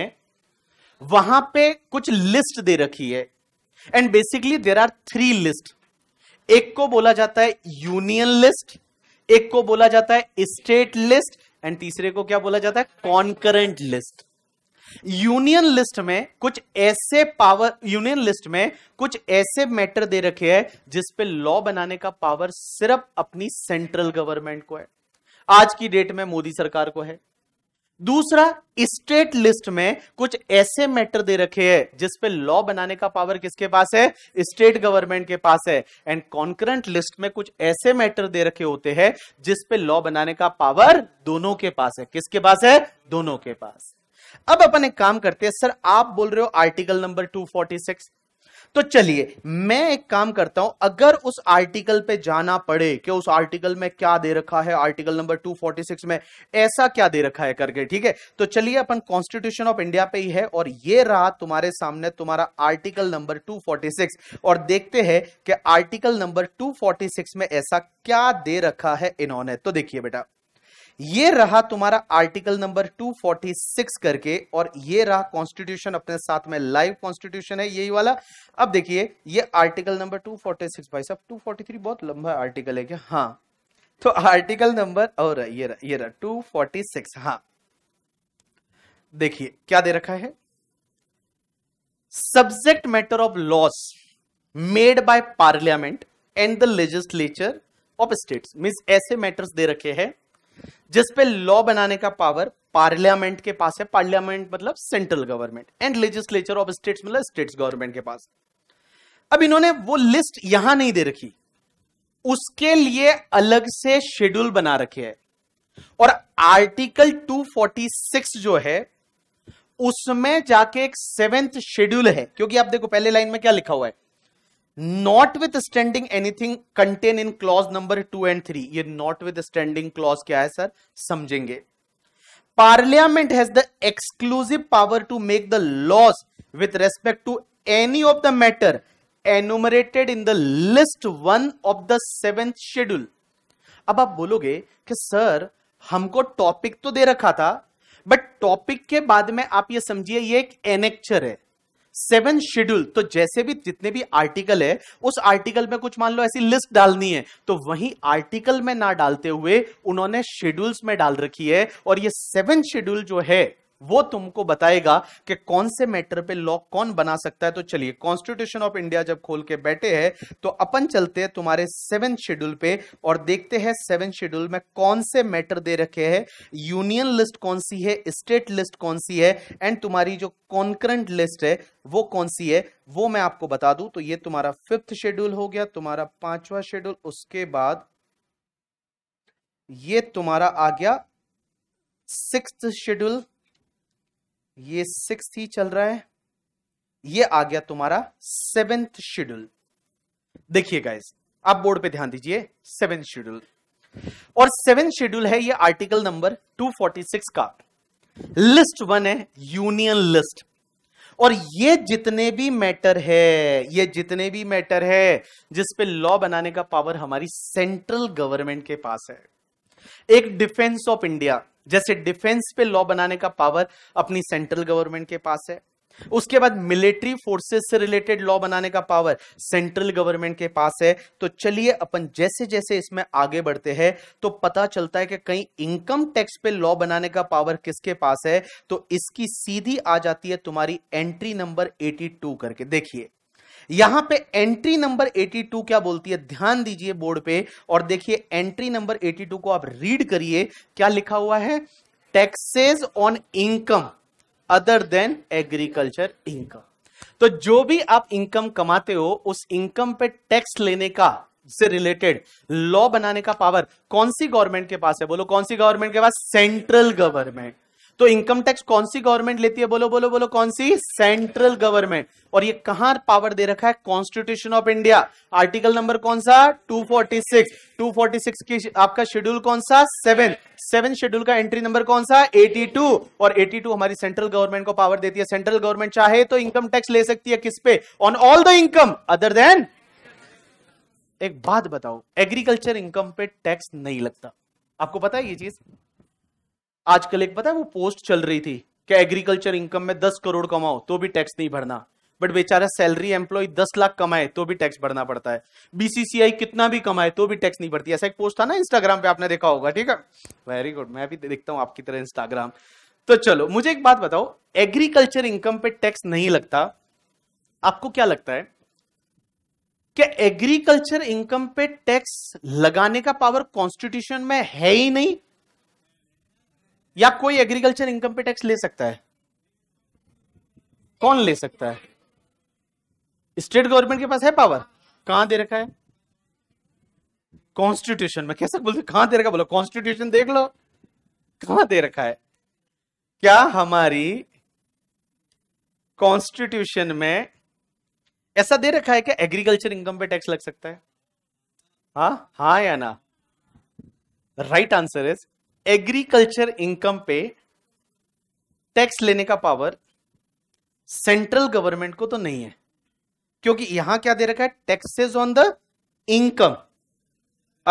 वहां पे कुछ लिस्ट दे रखी है and basically there are three list एक को बोला जाता है यूनियन लिस्ट एक को बोला जाता है स्टेट लिस्ट एंड तीसरे को क्या बोला जाता है कॉन्करेंट लिस्ट यूनियन लिस्ट में कुछ ऐसे पावर यूनियन लिस्ट में कुछ ऐसे मैटर दे रखे हैं जिसपे लॉ बनाने का पावर सिर्फ अपनी सेंट्रल गवर्नमेंट को है आज की डेट में मोदी सरकार को है दूसरा स्टेट लिस्ट में कुछ ऐसे मैटर दे रखे हैं जिसपे लॉ बनाने का पावर किसके पास है स्टेट गवर्नमेंट के पास है एंड कॉन्करेंट लिस्ट में कुछ ऐसे मैटर दे रखे होते हैं जिसपे लॉ बनाने का पावर दोनों के पास है किसके पास है दोनों के पास अब अपन एक काम करते हैं सर आप बोल रहे हो आर्टिकल नंबर 246 तो चलिए मैं एक काम करता हूं अगर उस आर्टिकल पे जाना पड़े कि उस आर्टिकल में क्या दे रखा है आर्टिकल नंबर 246 में ऐसा क्या दे रखा है करके ठीक है तो चलिए अपन कॉन्स्टिट्यूशन ऑफ इंडिया पे ही है और ये रहा तुम्हारे सामने तुम्हारा आर्टिकल नंबर 246 और देखते हैं कि आर्टिकल नंबर टू में ऐसा क्या दे रखा है इन्होंने तो देखिए बेटा ये रहा तुम्हारा आर्टिकल नंबर 246 करके और ये रहा कॉन्स्टिट्यूशन अपने साथ में लाइव कॉन्स्टिट्यूशन है यही वाला अब देखिए ये आर्टिकल नंबर 246 भाई साहब 243 बहुत लंबा आर्टिकल है क्या हाँ तो आर्टिकल नंबर और ये रहा ये रहा 246 हाँ देखिए क्या दे रखा है subject matter of laws made by parliament and the legislature of state mean ऐसे मैटर्स दे रखे हैं जिसपे लॉ बनाने का पावर पार्लियामेंट के पास है पार्लियामेंट मतलब central government and legislature of states मतलब स्टेट्स गवर्नमेंट के पास अब इन्होंने वो लिस्ट यहां नहीं दे रखी उसके लिए अलग से शेड्यूल बना रखे है और आर्टिकल 246 जो है उसमें जाके एक सेवेंथ शेड्यूल है क्योंकि आप देखो पहले लाइन में क्या लिखा हुआ है notwithstanding anything contained in clause number two and three ये नॉट विथ स्टैंडिंग क्लॉज क्या है सर समझेंगे parliament has the exclusive power to make the laws with respect to any of the matter enumerated in the list one of the seventh schedule अब आप बोलोगे कि sir हमको topic तो दे रखा था बट टॉपिक के बाद में आप ये समझिए ये एक एनेक्चर है सेवन शेड्यूल तो जैसे भी जितने भी आर्टिकल है उस आर्टिकल में कुछ मान लो ऐसी लिस्ट डालनी है तो वही आर्टिकल में ना डालते हुए उन्होंने शेड्यूल्स में डाल रखी है और ये सेवन शेड्यूल जो है वो तुमको बताएगा कि कौन से मैटर पे लॉ कौन बना सकता है तो चलिए कॉन्स्टिट्यूशन ऑफ इंडिया जब खोल के बैठे हैं तो अपन चलते हैं तुम्हारे सेवन शेड्यूल पे और देखते हैं सेवन शेड्यूल में कौन से मैटर दे रखे हैं यूनियन लिस्ट कौन सी है स्टेट लिस्ट कौन सी है एंड तुम्हारी जो कॉन्करेंट लिस्ट है वो कौन सी है वो मैं आपको बता दूं तो ये तुम्हारा फिफ्थ शेड्यूल हो गया तुम्हारा पांचवा शेड्यूल उसके बाद ये तुम्हारा आ गया सिक्स शेड्यूल ये सिक्स ही चल रहा है ये आ गया तुम्हारा सेवेंथ शेड्यूल देखिए गाइस आप बोर्ड पे ध्यान दीजिए सेवेंथ शेड्यूल और सेवेंथ शेड्यूल है ये आर्टिकल नंबर 246 का लिस्ट वन है यूनियन लिस्ट और ये जितने भी मैटर है ये जितने भी मैटर है जिसपे लॉ बनाने का पावर हमारी सेंट्रल गवर्नमेंट के पास है एक डिफेंस ऑफ इंडिया जैसे डिफेंस पे लॉ बनाने का पावर अपनी सेंट्रल गवर्नमेंट के पास है उसके बाद मिलिट्री फोर्सेस से रिलेटेड लॉ बनाने का पावर सेंट्रल गवर्नमेंट के पास है तो चलिए अपन जैसे जैसे इसमें आगे बढ़ते हैं तो पता चलता है कि कहीं इनकम टैक्स पे लॉ बनाने का पावर किसके पास है तो इसकी सीधी आ जाती है तुम्हारी एंट्री नंबर 82 करके देखिए यहां पे एंट्री नंबर 82 क्या बोलती है ध्यान दीजिए बोर्ड पे और देखिए एंट्री नंबर 82 को आप रीड करिए क्या लिखा हुआ है taxes on income other than agriculture income तो जो भी आप इनकम कमाते हो उस इनकम पे टैक्स लेने का से रिलेटेड लॉ बनाने का पावर कौन सी गवर्नमेंट के पास है बोलो कौन सी गवर्नमेंट के पास सेंट्रल गवर्नमेंट तो इनकम टैक्स कौन सी गवर्नमेंट लेती है बोलो बोलो बोलो कौन सी सेंट्रल गवर्नमेंट और ये कहां पावर दे रखा है constitution of India article number कौन सा 246 246 की आपका शेड्यूल कौन सा सेवन सेवन शेड्यूल का एंट्री नंबर कौन सा 82 और 82 हमारी सेंट्रल गवर्नमेंट को पावर देती है सेंट्रल गवर्नमेंट चाहे तो इनकम टैक्स ले सकती है किस पे on all the income other than एक बात बताओ एग्रीकल्चर इनकम पे टैक्स नहीं लगता आपको पता है ये चीज आजकल एक पता है वो पोस्ट चल रही थी कि एग्रीकल्चर इनकम में दस करोड़ कमाओ तो भी टैक्स नहीं भरना बट बेचारा सैलरी एम्प्लॉय दस लाख कमाए तो भी टैक्स भरना पड़ता है बीसीसीआई कितना भी कमाए तो भी टैक्स नहीं भरती ऐसा एक पोस्ट था ना इंस्टाग्राम पे आपने देखा होगा ठीक है वेरी गुड मैं भी देखता हूँ आपकी तरह इंस्टाग्राम तो चलो मुझे एक बात बताओ एग्रीकल्चर इनकम पे टैक्स नहीं लगता आपको क्या लगता है क्या एग्रीकल्चर इनकम पे टैक्स लगाने का पावर कॉन्स्टिट्यूशन में है ही नहीं या कोई एग्रीकल्चर इनकम पे टैक्स ले सकता है कौन ले सकता है स्टेट गवर्नमेंट के पास है पावर कहां दे रखा है कॉन्स्टिट्यूशन में कैसे बोलते कहां दे रखा बोलो कॉन्स्टिट्यूशन देख लो कहां दे रखा है क्या हमारी कॉन्स्टिट्यूशन में ऐसा दे रखा है कि एग्रीकल्चर इनकम पे टैक्स लग सकता है हा हा या ना right answer is agriculture income पे टैक्स लेने का पावर सेंट्रल गवर्नमेंट को तो नहीं है क्योंकि यहां क्या दे रखा है taxes on the income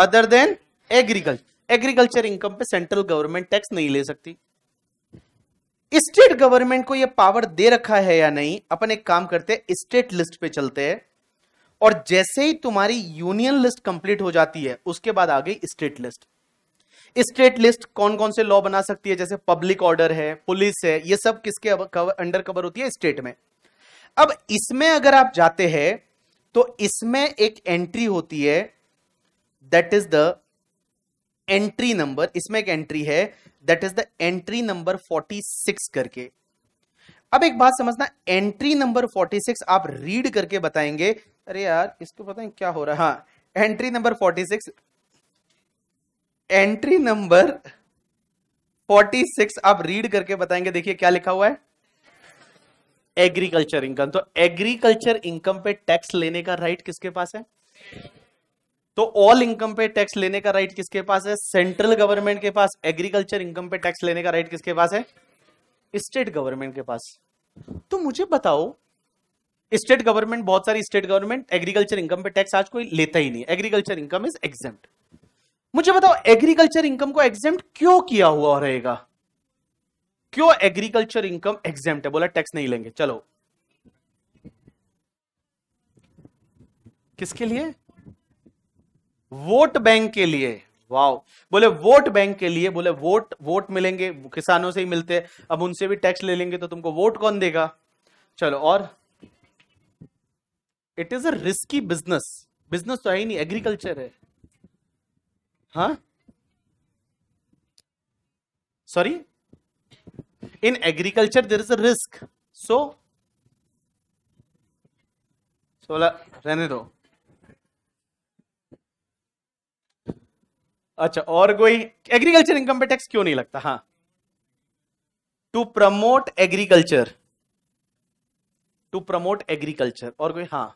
other than agriculture agriculture income पे सेंट्रल गवर्नमेंट टैक्स नहीं ले सकती स्टेट गवर्नमेंट को यह पावर दे रखा है या नहीं अपन एक काम करते हैं स्टेट लिस्ट पे चलते हैं और जैसे ही तुम्हारी यूनियन लिस्ट कंप्लीट हो जाती है उसके बाद आ गई स्टेट लिस्ट स्टेट लिस्ट कौन कौन से लॉ बना सकती है जैसे पब्लिक ऑर्डर है पुलिस है ये सब किसके अंडर कवर होती है स्टेट में अब इसमें अगर आप जाते हैं तो इसमें एक एंट्री होती है that is the entry number इसमें एक एंट्री है that is the entry number 46 करके अब एक बात समझना एंट्री नंबर 46 आप रीड करके बताएंगे अरे यार इसको पता नहीं क्या हो रहा है एंट्री नंबर 46 एंट्री नंबर 46 आप रीड करके बताएंगे देखिए क्या लिखा हुआ है एग्रीकल्चर इनकम तो एग्रीकल्चर इनकम पे टैक्स लेने का राइट किसके पास है तो ऑल इनकम पे टैक्स लेने का राइट किसके पास है सेंट्रल गवर्नमेंट के पास एग्रीकल्चर इनकम पे टैक्स लेने का राइट किसके पास है स्टेट गवर्नमेंट के पास तो मुझे बताओ स्टेट गवर्नमेंट बहुत सारी स्टेट गवर्नमेंट एग्रीकल्चर इनकम पे टैक्स आज कोई लेता ही नहीं एग्रीकल्चर इनकम इज एग्जेप्ट मुझे बताओ एग्रीकल्चर इनकम को एग्जाम क्यों किया हुआ रहेगा क्यों एग्रीकल्चर इनकम एग्जाम है बोला टैक्स नहीं लेंगे चलो किसके लिए वोट बैंक के लिए वाओ बोले वोट बैंक के लिए बोले वोट वोट मिलेंगे किसानों से ही मिलते हैं अब उनसे भी टैक्स ले लेंगे तो तुमको वोट कौन देगा चलो और it is a risky business business तो है ही नहीं एग्रीकल्चर है हाँ sorry in agriculture there is a risk so सोला रहने दो अच्छा और कोई एग्रीकल्चर इनकम पे टैक्स क्यों नहीं लगता हाँ to promote agriculture to promote agriculture और कोई हाँ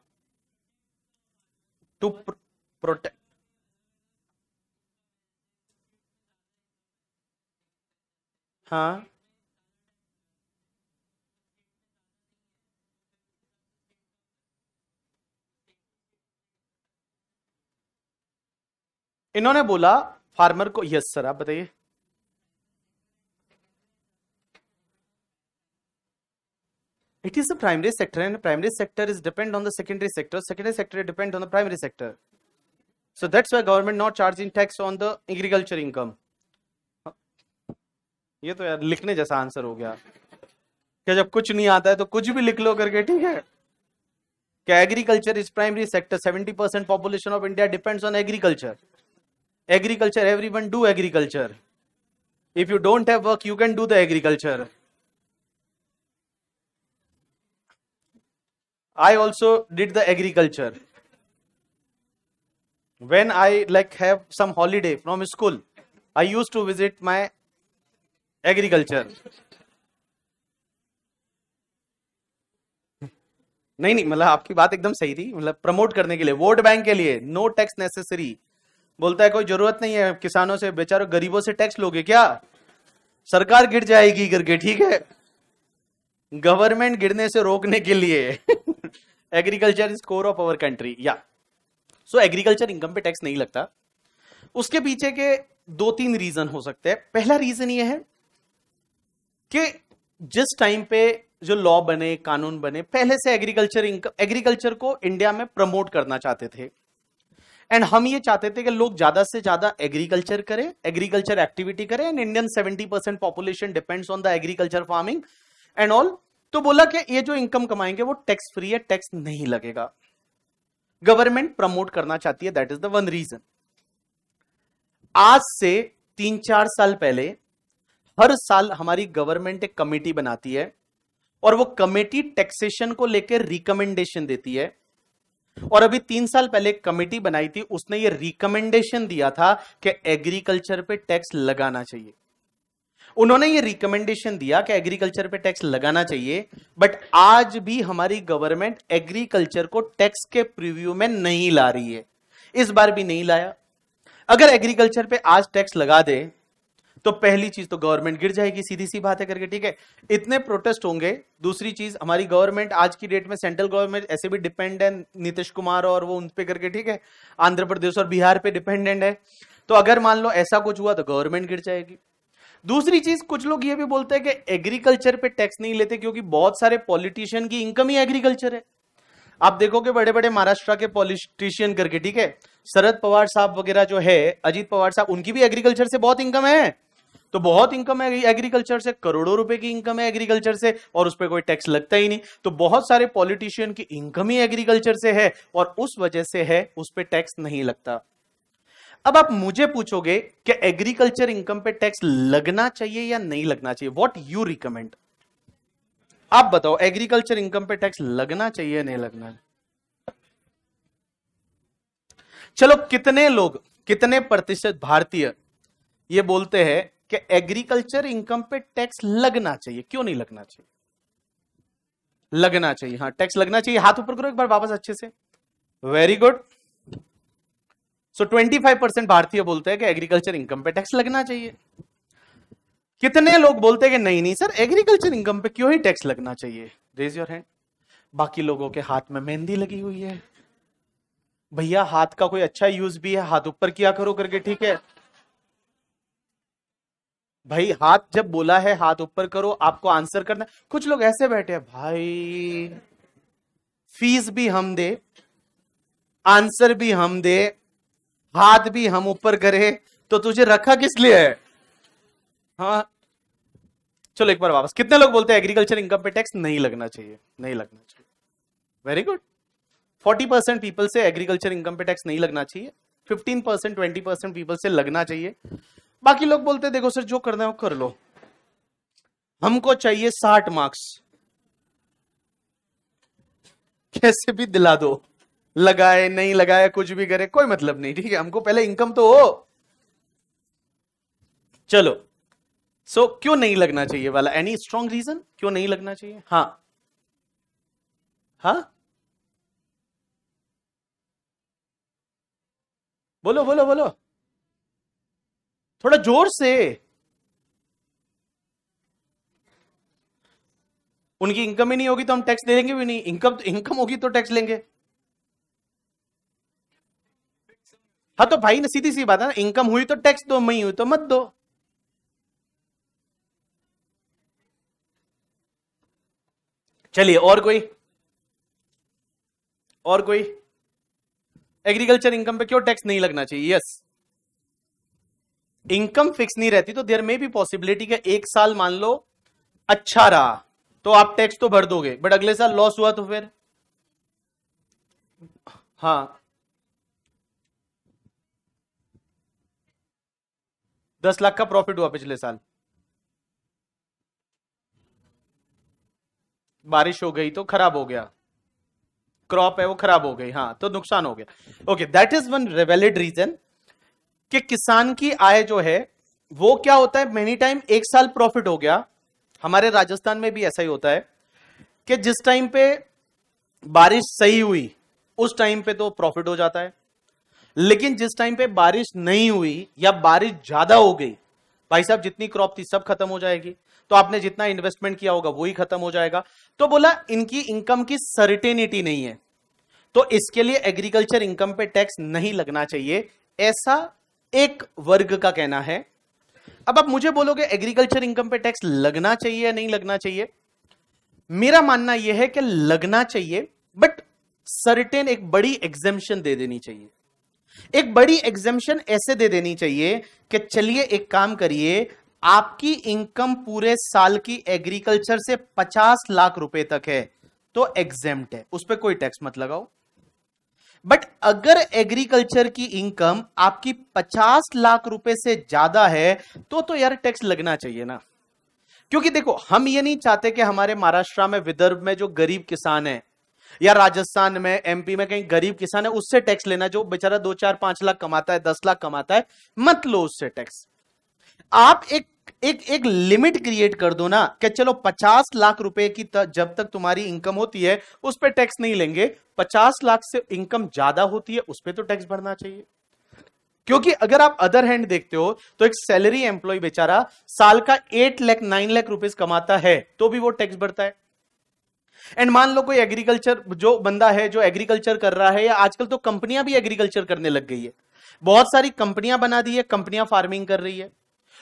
टू प्रोटेक्ट हाँ इन्होंने बोला फार्मर को यस सर आप बताइए it is the primary sector and primary sector is depend on the secondary sector secondary sector is depend on the primary sector so that's why government not charging tax on the agriculture income ये तो यार लिखने जैसा answer हो गया क्या जब कुछ नहीं आता है तो कुछ भी लिख लो करके ठीक है क्या agriculture is primary sector seventy percent population of India depends on agriculture agriculture every one do agriculture if you don't have work you can do the agriculture I also did the agriculture when I like have some holiday from school I use to visit my agriculture नहीं नहीं मतलब आपकी बात एकदम सही थी मतलब promote करने के लिए वोट बैंक के लिए नो टैक्स नेसेसरी बोलता है कोई जरूरत नहीं है किसानों से बेचारों गरीबों से टैक्स लोगे क्या सरकार गिर जाएगी करके ठीक है गवर्नमेंट गिरने से रोकने के लिए agriculture is core of our country या सो एग्रीकल्चर इनकम पे टैक्स नहीं लगता उसके पीछे के दो तीन रीजन हो सकते हैं पहला रीजन ये है कि जिस टाइम पे जो लॉ बने कानून बने पहले से एग्रीकल्चर एग्रीकल्चर को इंडिया में प्रमोट करना चाहते थे एंड हम ये चाहते थे कि लोग ज्यादा से ज्यादा एग्रीकल्चर करें एग्रीकल्चर एक्टिविटी करें and Indian 70 percent population depends on the agriculture farming and all तो बोला कि ये जो इनकम कमाएंगे वो टैक्स फ्री है टैक्स नहीं लगेगा गवर्नमेंट प्रमोट करना चाहती है that is the one reason आज से तीन चार साल पहले हर साल हमारी गवर्नमेंट एक कमेटी बनाती है और वो कमेटी टैक्सेशन को लेकर रिकमेंडेशन देती है और अभी तीन साल पहले एक कमेटी बनाई थी उसने ये रिकमेंडेशन दिया था कि एग्रीकल्चर पे टैक्स लगाना चाहिए उन्होंने ये रिकमेंडेशन दिया कि एग्रीकल्चर पे टैक्स लगाना चाहिए बट आज भी हमारी गवर्नमेंट एग्रीकल्चर को टैक्स के प्रीव्यू में नहीं ला रही है इस बार भी नहीं लाया अगर एग्रीकल्चर पे आज टैक्स लगा दे तो पहली चीज तो गवर्नमेंट गिर जाएगी सीधी सी बात है करके ठीक है इतने प्रोटेस्ट होंगे दूसरी चीज हमारी गवर्नमेंट आज की डेट में सेंट्रल गवर्नमेंट ऐसे भी डिपेंडेंट नीतीश कुमार और वो उन करके ठीक है आंध्र प्रदेश और बिहार पे डिपेंडेंट है तो अगर मान लो ऐसा कुछ हुआ तो गवर्नमेंट गिर जाएगी दूसरी चीज कुछ लोग ये भी बोलते हैं कि एग्रीकल्चर पे टैक्स नहीं लेते क्योंकि बहुत सारे पॉलिटिशियन की इनकम ही एग्रीकल्चर है आप देखोगे बड़े बड़े महाराष्ट्र के पॉलिटिशियन करके ठीक है शरद पवार साहब वगैरह जो है अजीत पवार साहब उनकी भी एग्रीकल्चर से बहुत इनकम है तो बहुत इनकम है एग्रीकल्चर से करोड़ों रुपए की इनकम है एग्रीकल्चर से और उस पर कोई टैक्स लगता ही नहीं तो बहुत सारे पॉलिटिशियन की इनकम ही एग्रीकल्चर से है और उस वजह से है उस पर टैक्स नहीं लगता अब आप मुझे पूछोगे कि एग्रीकल्चर इनकम पे टैक्स लगना चाहिए या नहीं लगना चाहिए वॉट यू रिकमेंड आप बताओ एग्रीकल्चर इनकम पे टैक्स लगना चाहिए या नहीं लगना चाहिए चलो कितने लोग कितने प्रतिशत भारतीय ये बोलते हैं कि एग्रीकल्चर इनकम पे टैक्स लगना चाहिए क्यों नहीं लगना चाहिए लगना चाहिए हाँ टैक्स लगना चाहिए हाथ ऊपर करो एक बार वापस अच्छे से very good so five percent भारतीय बोलते हैं कि एग्रीकल्चर इनकम पे टैक्स लगना चाहिए कितने लोग बोलते हैं कि नहीं नहीं सर एग्रीकल्चर इनकम पे क्यों ही टैक्स लगना चाहिए रेज योर हैंड बाकी लोगों के हाथ में मेहंदी लगी हुई है भैया हाथ का कोई अच्छा यूज भी है हाथ ऊपर किया करो करके ठीक है भाई हाथ जब बोला है हाथ ऊपर करो आपको आंसर करना कुछ लोग ऐसे बैठे हैं भाई फीस भी हम दे आंसर भी हम दे हाथ भी हम ऊपर करे तो तुझे रखा किस लिए है हाँ चलो एक बार वापस कितने लोग बोलते हैं एग्रीकल्चर इनकम पे टैक्स नहीं लगना चाहिए नहीं लगना चाहिए very good forty percent people से एग्रीकल्चर इनकम पे टैक्स नहीं लगना चाहिए fifteen percent twenty percent people से लगना चाहिए बाकी लोग बोलते देखो सर जो करना है वो कर लो हमको चाहिए साठ मार्क्स कैसे भी दिला दो लगाए नहीं लगाए कुछ भी करे कोई मतलब नहीं ठीक है हमको पहले इनकम तो हो चलो सो so, क्यों नहीं लगना चाहिए वाला एनी स्ट्रॉन्ग रीजन क्यों नहीं लगना चाहिए हाँ हाँ बोलो बोलो बोलो थोड़ा जोर से उनकी इनकम ही नहीं होगी तो हम टैक्स दे देंगे भी नहीं इनकम इनकम तो- होगी तो टैक्स लेंगे हाँ तो भाई ना सीधी सी बात है ना इनकम हुई तो टैक्स दो मई हुई तो मत दो चलिए और कोई और कोई एग्रीकल्चर इनकम पे क्यों टैक्स नहीं लगना चाहिए यस इनकम फिक्स नहीं रहती तो देर में भी पॉसिबिलिटी का एक साल मान लो अच्छा रहा तो आप टैक्स तो भर दोगे बट अगले साल लॉस हुआ तो फिर हाँ दस लाख का प्रॉफिट हुआ पिछले साल बारिश हो गई तो खराब हो गया क्रॉप है वो खराब हो गई हाँ तो नुकसान हो गया okay that is one valid reason कि किसान की आय जो है वो क्या होता है मेनी टाइम एक साल प्रॉफिट हो गया हमारे राजस्थान में भी ऐसा ही होता है कि जिस टाइम पे बारिश सही हुई उस टाइम पे तो प्रॉफिट हो जाता है लेकिन जिस टाइम पे बारिश नहीं हुई या बारिश ज्यादा हो गई भाई साहब जितनी क्रॉप थी सब खत्म हो जाएगी तो आपने जितना इन्वेस्टमेंट किया होगा वही खत्म हो जाएगा तो बोला इनकी इनकम की सर्टेनिटी नहीं है तो इसके लिए एग्रीकल्चर इनकम पे टैक्स नहीं लगना चाहिए ऐसा एक वर्ग का कहना है अब आप मुझे बोलोगे एग्रीकल्चर इनकम पे टैक्स लगना चाहिए या नहीं लगना चाहिए मेरा मानना यह है कि लगना चाहिए बट सर्टेन एक बड़ी एग्जेम्पन दे देनी चाहिए एक बड़ी एग्जेम्पन ऐसे दे देनी चाहिए कि चलिए एक काम करिए आपकी इनकम पूरे साल की एग्रीकल्चर से 50 लाख रुपए तक है तो एग्जेम्प्ट है उस पर कोई टैक्स मत लगाओ बट अगर एग्रीकल्चर की इनकम आपकी पचास लाख रुपए से ज्यादा है तो तो यार टैक्स लगना चाहिए ना क्योंकि देखो हम ये नहीं चाहते कि हमारे महाराष्ट्र में विदर्भ में जो गरीब किसान है या राजस्थान में एमपी में कहीं गरीब किसान है उससे टैक्स लेना जो बेचारा दो चार पांच लाख कमाता है दस लाख कमाता है मत लो उससे टैक्स आप एक एक एक लिमिट क्रिएट कर दो ना कि चलो 50 लाख रुपए की त, जब तक तुम्हारी इनकम होती है उस पर टैक्स नहीं लेंगे 50 लाख से इनकम ज्यादा होती है उस पर तो टैक्स भरना चाहिए क्योंकि अगर आप अदर हैंड देखते हो तो एक सैलरी एम्प्लॉय बेचारा साल का एट लाख नाइन लाख रुपए कमाता है तो भी वो टैक्स भरता है एंड मान लो कोई एग्रीकल्चर जो बंदा है जो एग्रीकल्चर कर रहा है या आजकल तो कंपनियां भी एग्रीकल्चर करने लग गई है बहुत सारी कंपनियां बना दी है कंपनियां फार्मिंग कर रही है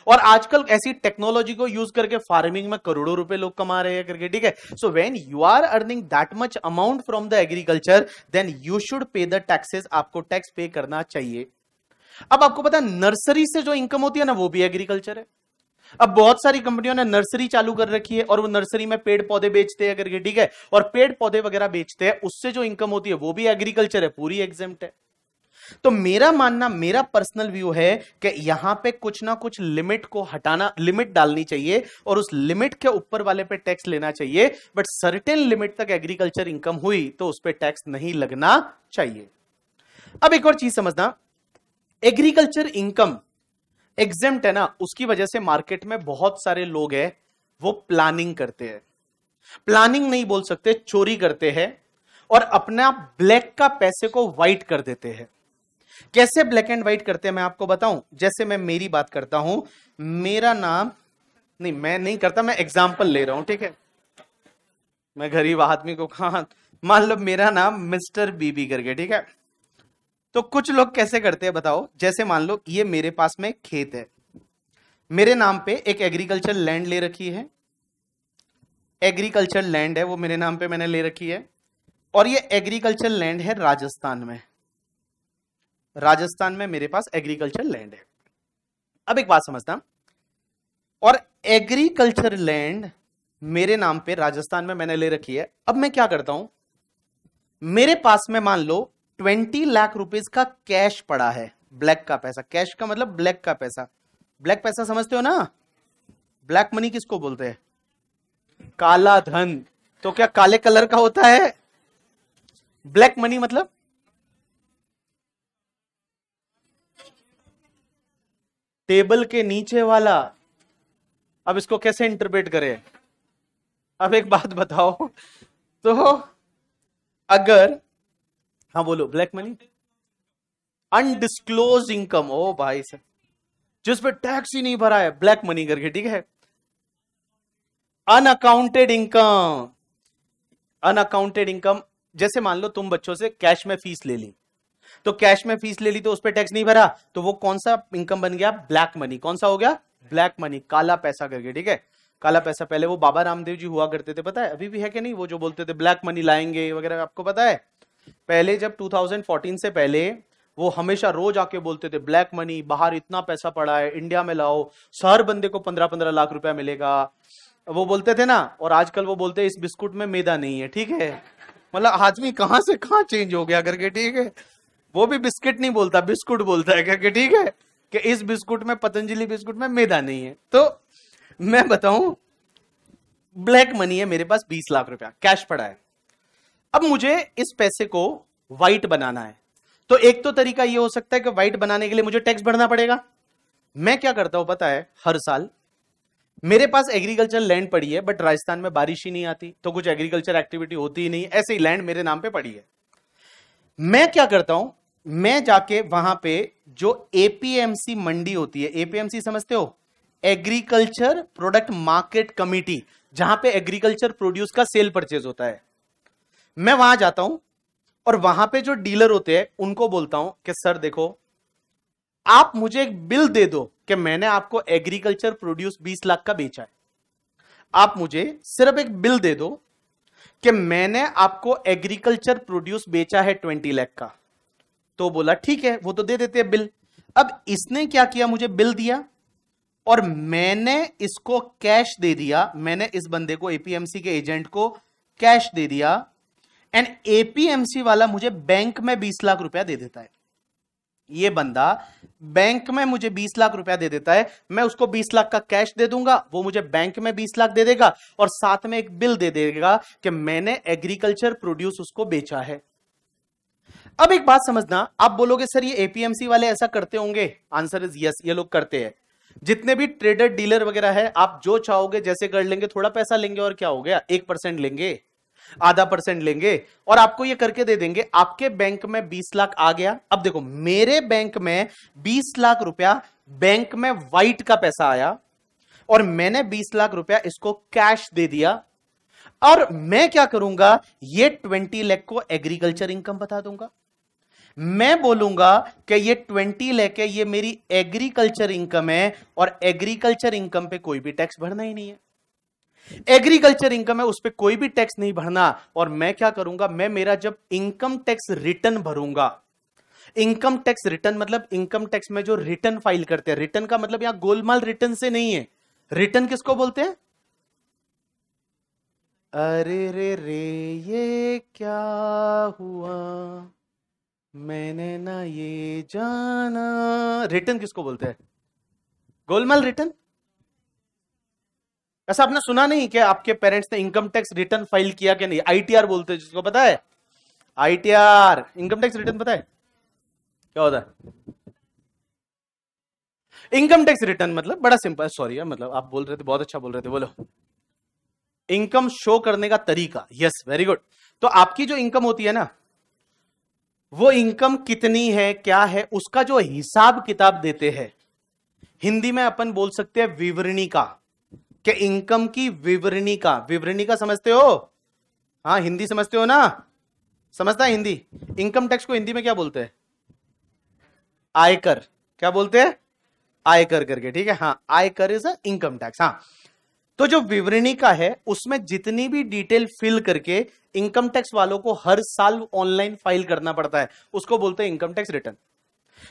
और आजकल ऐसी टेक्नोलॉजी को यूज करके फार्मिंग में करोड़ों रुपए लोग कमा रहे हैं करके ठीक है so when you are earning that much amount from the agriculture then you should pay the taxes आपको टैक्स पे करना चाहिए अब आपको पता नर्सरी से जो इनकम होती है ना वो भी एग्रीकल्चर है अब बहुत सारी कंपनियों ने नर्सरी चालू कर रखी है और वो नर्सरी में पेड़ पौधे बेचते हैं करके ठीक है और पेड़ पौधे वगैरह बेचते हैं उससे जो इनकम होती है वो भी एग्रीकल्चर है पूरी एग्जाम है तो मेरा मानना मेरा पर्सनल व्यू है कि यहां पे कुछ ना कुछ लिमिट को हटाना लिमिट डालनी चाहिए और उस लिमिट के ऊपर वाले पे टैक्स लेना चाहिए बट सर्टेन लिमिट तक एग्रीकल्चर इनकम हुई तो उस पर टैक्स नहीं लगना चाहिए अब एक और चीज समझना एग्रीकल्चर इनकम एग्जेम्प्ट है ना उसकी वजह से मार्केट में बहुत सारे लोग हैं वो प्लानिंग करते हैं प्लानिंग नहीं बोल सकते चोरी करते हैं और अपना ब्लैक का पैसे को व्हाइट कर देते हैं कैसे ब्लैक एंड व्हाइट करते हैं मैं आपको बताऊं जैसे मैं मेरी बात करता हूं मेरा नाम नहीं मैं नहीं करता मैं एग्जाम्पल ले रहा हूं ठीक है मैं गरीब आदमी को कहा मान लो मेरा नाम मिस्टर बीबी करके ठीक है तो कुछ लोग कैसे करते हैं बताओ जैसे मान लो ये मेरे पास में खेत है मेरे नाम पे एक एग्रीकल्चर लैंड ले रखी है एग्रीकल्चर लैंड है वो मेरे नाम पे मैंने ले रखी है और ये एग्रीकल्चर लैंड है राजस्थान में राजस्थान में मेरे पास एग्रीकल्चर लैंड है अब एक बात समझता हूं और एग्रीकल्चर लैंड मेरे नाम पे राजस्थान में मैंने ले रखी है अब मैं क्या करता हूं मेरे पास में मान लो ट्वेंटी लाख रुपीज का कैश पड़ा है ब्लैक का पैसा कैश का मतलब ब्लैक का पैसा ब्लैक पैसा समझते हो ना ब्लैक मनी किसको बोलते हैं काला धन तो क्या काले कलर का होता है ब्लैक मनी मतलब टेबल के नीचे वाला अब इसको कैसे इंटरप्रेट करें अब एक बात बताओ तो अगर हाँ बोलो ब्लैक मनी अनडिस्क्लोज इनकम ओ भाई सर जिसपे टैक्स ही नहीं भरा है ब्लैक मनी करके ठीक है अनअकाउंटेड इनकम अनअकाउंटेड इनकम जैसे मान लो तुम बच्चों से कैश में फीस ले ली तो कैश में फीस ले ली तो उस पर टैक्स नहीं भरा तो वो कौन सा इनकम बन गया ब्लैक मनी कौन सा हो गया ब्लैक मनी काला पैसा करके ठीक है काला पैसा पहले वो बाबा रामदेव जी हुआ करते थे पता है अभी भी है कि नहीं वो जो बोलते थे ब्लैक मनी लाएंगे वगैरह आपको पता है पहले जब 2014 से पहले वो हमेशा रोज आके बोलते थे ब्लैक मनी बाहर इतना पैसा पड़ा है इंडिया में लाओ हर बंदे को पंद्रह पंद्रह लाख रुपया मिलेगा वो बोलते थे ना और आजकल वो बोलते हैं इस बिस्कुट में मैदा नहीं है ठीक है मतलब आदमी कहाँ से कहाँ चेंज हो गया करके ठीक है वो भी बिस्किट नहीं बोलता बिस्कुट बोलता है क्या कि ठीक है कि इस बिस्कुट में पतंजलि बिस्कुट में मैदा नहीं है तो मैं बताऊं ब्लैक मनी है मेरे पास बीस लाख रुपया कैश पड़ा है अब मुझे इस पैसे को व्हाइट बनाना है तो एक तो तरीका यह हो सकता है कि व्हाइट बनाने के लिए मुझे टैक्स भरना पड़ेगा मैं क्या करता हूं पता है हर साल मेरे पास एग्रीकल्चर लैंड पड़ी है बट राजस्थान में बारिश ही नहीं आती तो कुछ एग्रीकल्चर एक्टिविटी होती ही नहीं ऐसे ही लैंड मेरे नाम पे पड़ी है मैं क्या करता हूं मैं जाके वहां पे जो एपीएमसी मंडी होती है एपीएमसी समझते हो एग्रीकल्चर प्रोडक्ट मार्केट कमिटी जहां पे एग्रीकल्चर प्रोड्यूस का सेल परचेज होता है मैं वहां जाता हूं और वहां पे जो डीलर होते हैं उनको बोलता हूं कि सर देखो आप मुझे एक बिल दे दो कि मैंने आपको एग्रीकल्चर प्रोड्यूस 20 लाख का बेचा है आप मुझे सिर्फ एक बिल दे दो कि मैंने आपको एग्रीकल्चर प्रोड्यूस बेचा है 20 लाख का तो बोला ठीक है वो तो दे देते हैं बिल अब इसने क्या किया मुझे बिल दिया और मैंने इसको कैश दे दिया मैंने इस बंदे को एपीएमसी के एजेंट को कैश दे दिया एंड एपीएमसी वाला मुझे बैंक में बीस लाख रुपया दे देता है ये बंदा बैंक में मुझे बीस लाख रुपया दे देता है मैं उसको बीस लाख का कैश दे दूंगा वो मुझे बैंक में बीस लाख दे देगा और साथ में एक बिल दे देगा कि मैंने एग्रीकल्चर प्रोड्यूस उसको बेचा है अब एक बात समझना आप बोलोगे सर ये एपीएमसी वाले ऐसा करते होंगे आंसर इज यस ये लोग करते हैं जितने भी ट्रेडर डीलर वगैरह है आप जो चाहोगे जैसे कर लेंगे थोड़ा पैसा लेंगे और क्या हो गया एक परसेंट लेंगे आधा परसेंट लेंगे और आपको ये करके दे देंगे आपके बैंक में बीस लाख आ गया अब देखो मेरे बैंक में बीस लाख रुपया बैंक में व्हाइट का पैसा आया और मैंने बीस लाख रुपया इसको कैश दे दिया और मैं क्या करूंगा ये ट्वेंटी लैख को एग्रीकल्चर इनकम बता दूंगा मैं बोलूंगा कि ये ट्वेंटी लेके है ये मेरी एग्रीकल्चर इनकम है और एग्रीकल्चर इनकम पे कोई भी टैक्स भरना ही नहीं है एग्रीकल्चर इनकम है उस पर कोई भी टैक्स नहीं भरना और मैं क्या करूंगा मैं मेरा जब इनकम टैक्स रिटर्न भरूंगा इनकम टैक्स रिटर्न मतलब इनकम टैक्स में जो रिटर्न फाइल करते हैं रिटर्न का मतलब यहां गोलमाल रिटर्न से नहीं है रिटर्न किसको बोलते हैं अरे रे रे ये क्या हुआ मैंने ना ये जाना रिटर्न किसको बोलते हैं गोलमाल रिटर्न ऐसा आपने सुना नहीं कि आपके पेरेंट्स ने इनकम टैक्स रिटर्न फाइल किया कि नहीं आईटीआर बोलते हैं जिसको पता है आईटीआर इनकम टैक्स रिटर्न पता है क्या होता है इनकम टैक्स रिटर्न मतलब बड़ा सिंपल सॉरी यार मतलब आप बोल रहे थे बहुत अच्छा बोल रहे थे बोलो इनकम शो करने का तरीका यस वेरी गुड तो आपकी जो इनकम होती है ना वो इनकम कितनी है क्या है उसका जो हिसाब किताब देते हैं हिंदी में अपन बोल सकते हैं विवरणी का क्या इनकम की विवरणी का विवरणी का समझते हो हाँ हिंदी समझते हो ना समझता है हिंदी इनकम टैक्स को हिंदी में क्या बोलते हैं आयकर क्या बोलते हैं आयकर करके ठीक है हाँ आयकर इज अ इनकम टैक्स हाँ तो जो विवरणी का है उसमें जितनी भी डिटेल फिल करके इनकम टैक्स वालों को हर साल ऑनलाइन फाइल करना पड़ता है उसको बोलते हैं इनकम टैक्स रिटर्न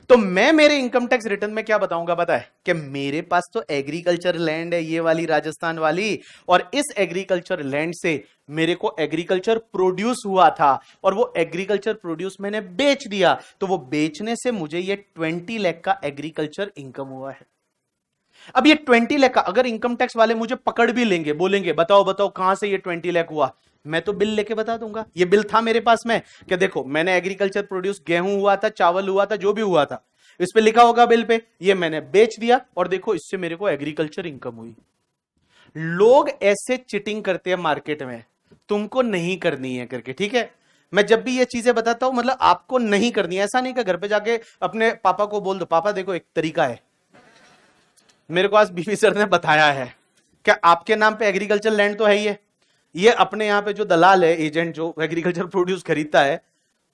तो मैं मेरे इनकम टैक्स रिटर्न में क्या बताऊंगा पता है कि मेरे पास तो एग्रीकल्चर लैंड है ये वाली राजस्थान वाली और इस एग्रीकल्चर लैंड से मेरे को एग्रीकल्चर प्रोड्यूस हुआ था और वो एग्रीकल्चर प्रोड्यूस मैंने बेच दिया तो वो बेचने से मुझे ये ट्वेंटी लैख का एग्रीकल्चर इनकम हुआ है अब ये ट्वेंटी लैख का अगर इनकम टैक्स वाले मुझे पकड़ भी लेंगे बोलेंगे बताओ बताओ कहां से ये ट्वेंटी लैख हुआ मैं तो बिल लेके बता दूंगा ये बिल था मेरे पास में क्या देखो मैंने एग्रीकल्चर प्रोड्यूस गेहूं हुआ था चावल हुआ था जो भी हुआ था इस पे लिखा होगा बिल पे ये मैंने बेच दिया और देखो इससे मेरे को एग्रीकल्चर इनकम हुई लोग ऐसे चिटिंग करते हैं मार्केट में तुमको नहीं करनी है करके ठीक है मैं जब भी ये चीजें बताता हूं मतलब आपको नहीं करनी है ऐसा नहीं कि घर पे जाके अपने पापा को बोल दो पापा देखो एक तरीका है मेरे को आज बीवी सर ने बताया है क्या आपके नाम पे एग्रीकल्चर लैंड तो है ही है ये अपने यहाँ पे जो दलाल है एजेंट जो एग्रीकल्चर प्रोड्यूस खरीदता है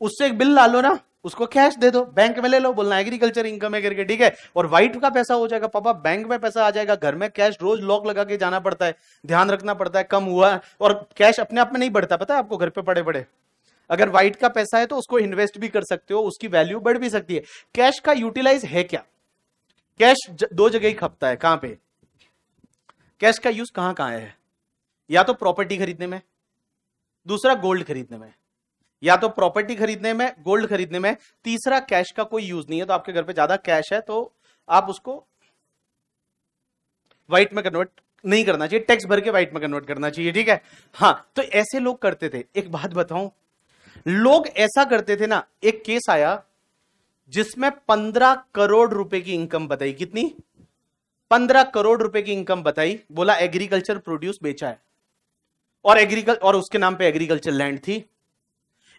उससे एक बिल ला लो ना उसको कैश दे दो बैंक में ले लो बोलना एग्रीकल्चर इनकम है करके ठीक है और व्हाइट का पैसा हो जाएगा पापा बैंक में पैसा आ जाएगा घर में कैश रोज लॉक लगा के जाना पड़ता है ध्यान रखना पड़ता है कम हुआ और कैश अपने आप में नहीं बढ़ता पता है आपको घर पे पड़े पड़े अगर व्हाइट का पैसा है तो उसको इन्वेस्ट भी कर सकते हो उसकी वैल्यू बढ़ भी सकती है कैश का यूटिलाइज है क्या कैश दो जगह ही खपता है कहां पे कैश का यूज कहां कहां है या तो प्रॉपर्टी खरीदने में दूसरा गोल्ड खरीदने में या तो प्रॉपर्टी खरीदने में गोल्ड खरीदने में तीसरा कैश का कोई यूज नहीं है तो आपके घर पे ज्यादा कैश है तो आप उसको व्हाइट में कन्वर्ट नहीं करना चाहिए टैक्स भर के व्हाइट में कन्वर्ट करना चाहिए ठीक है हाँ तो ऐसे लोग करते थे एक बात बताऊं लोग ऐसा करते थे ना एक केस आया जिसमें पंद्रह करोड़ रुपए की इनकम बताई कितनी पंद्रह करोड़ रुपए की इनकम बताई बोला एग्रीकल्चर प्रोड्यूस बेचा है और एग्रीकल्चर और उसके नाम पे एग्रीकल्चर लैंड थी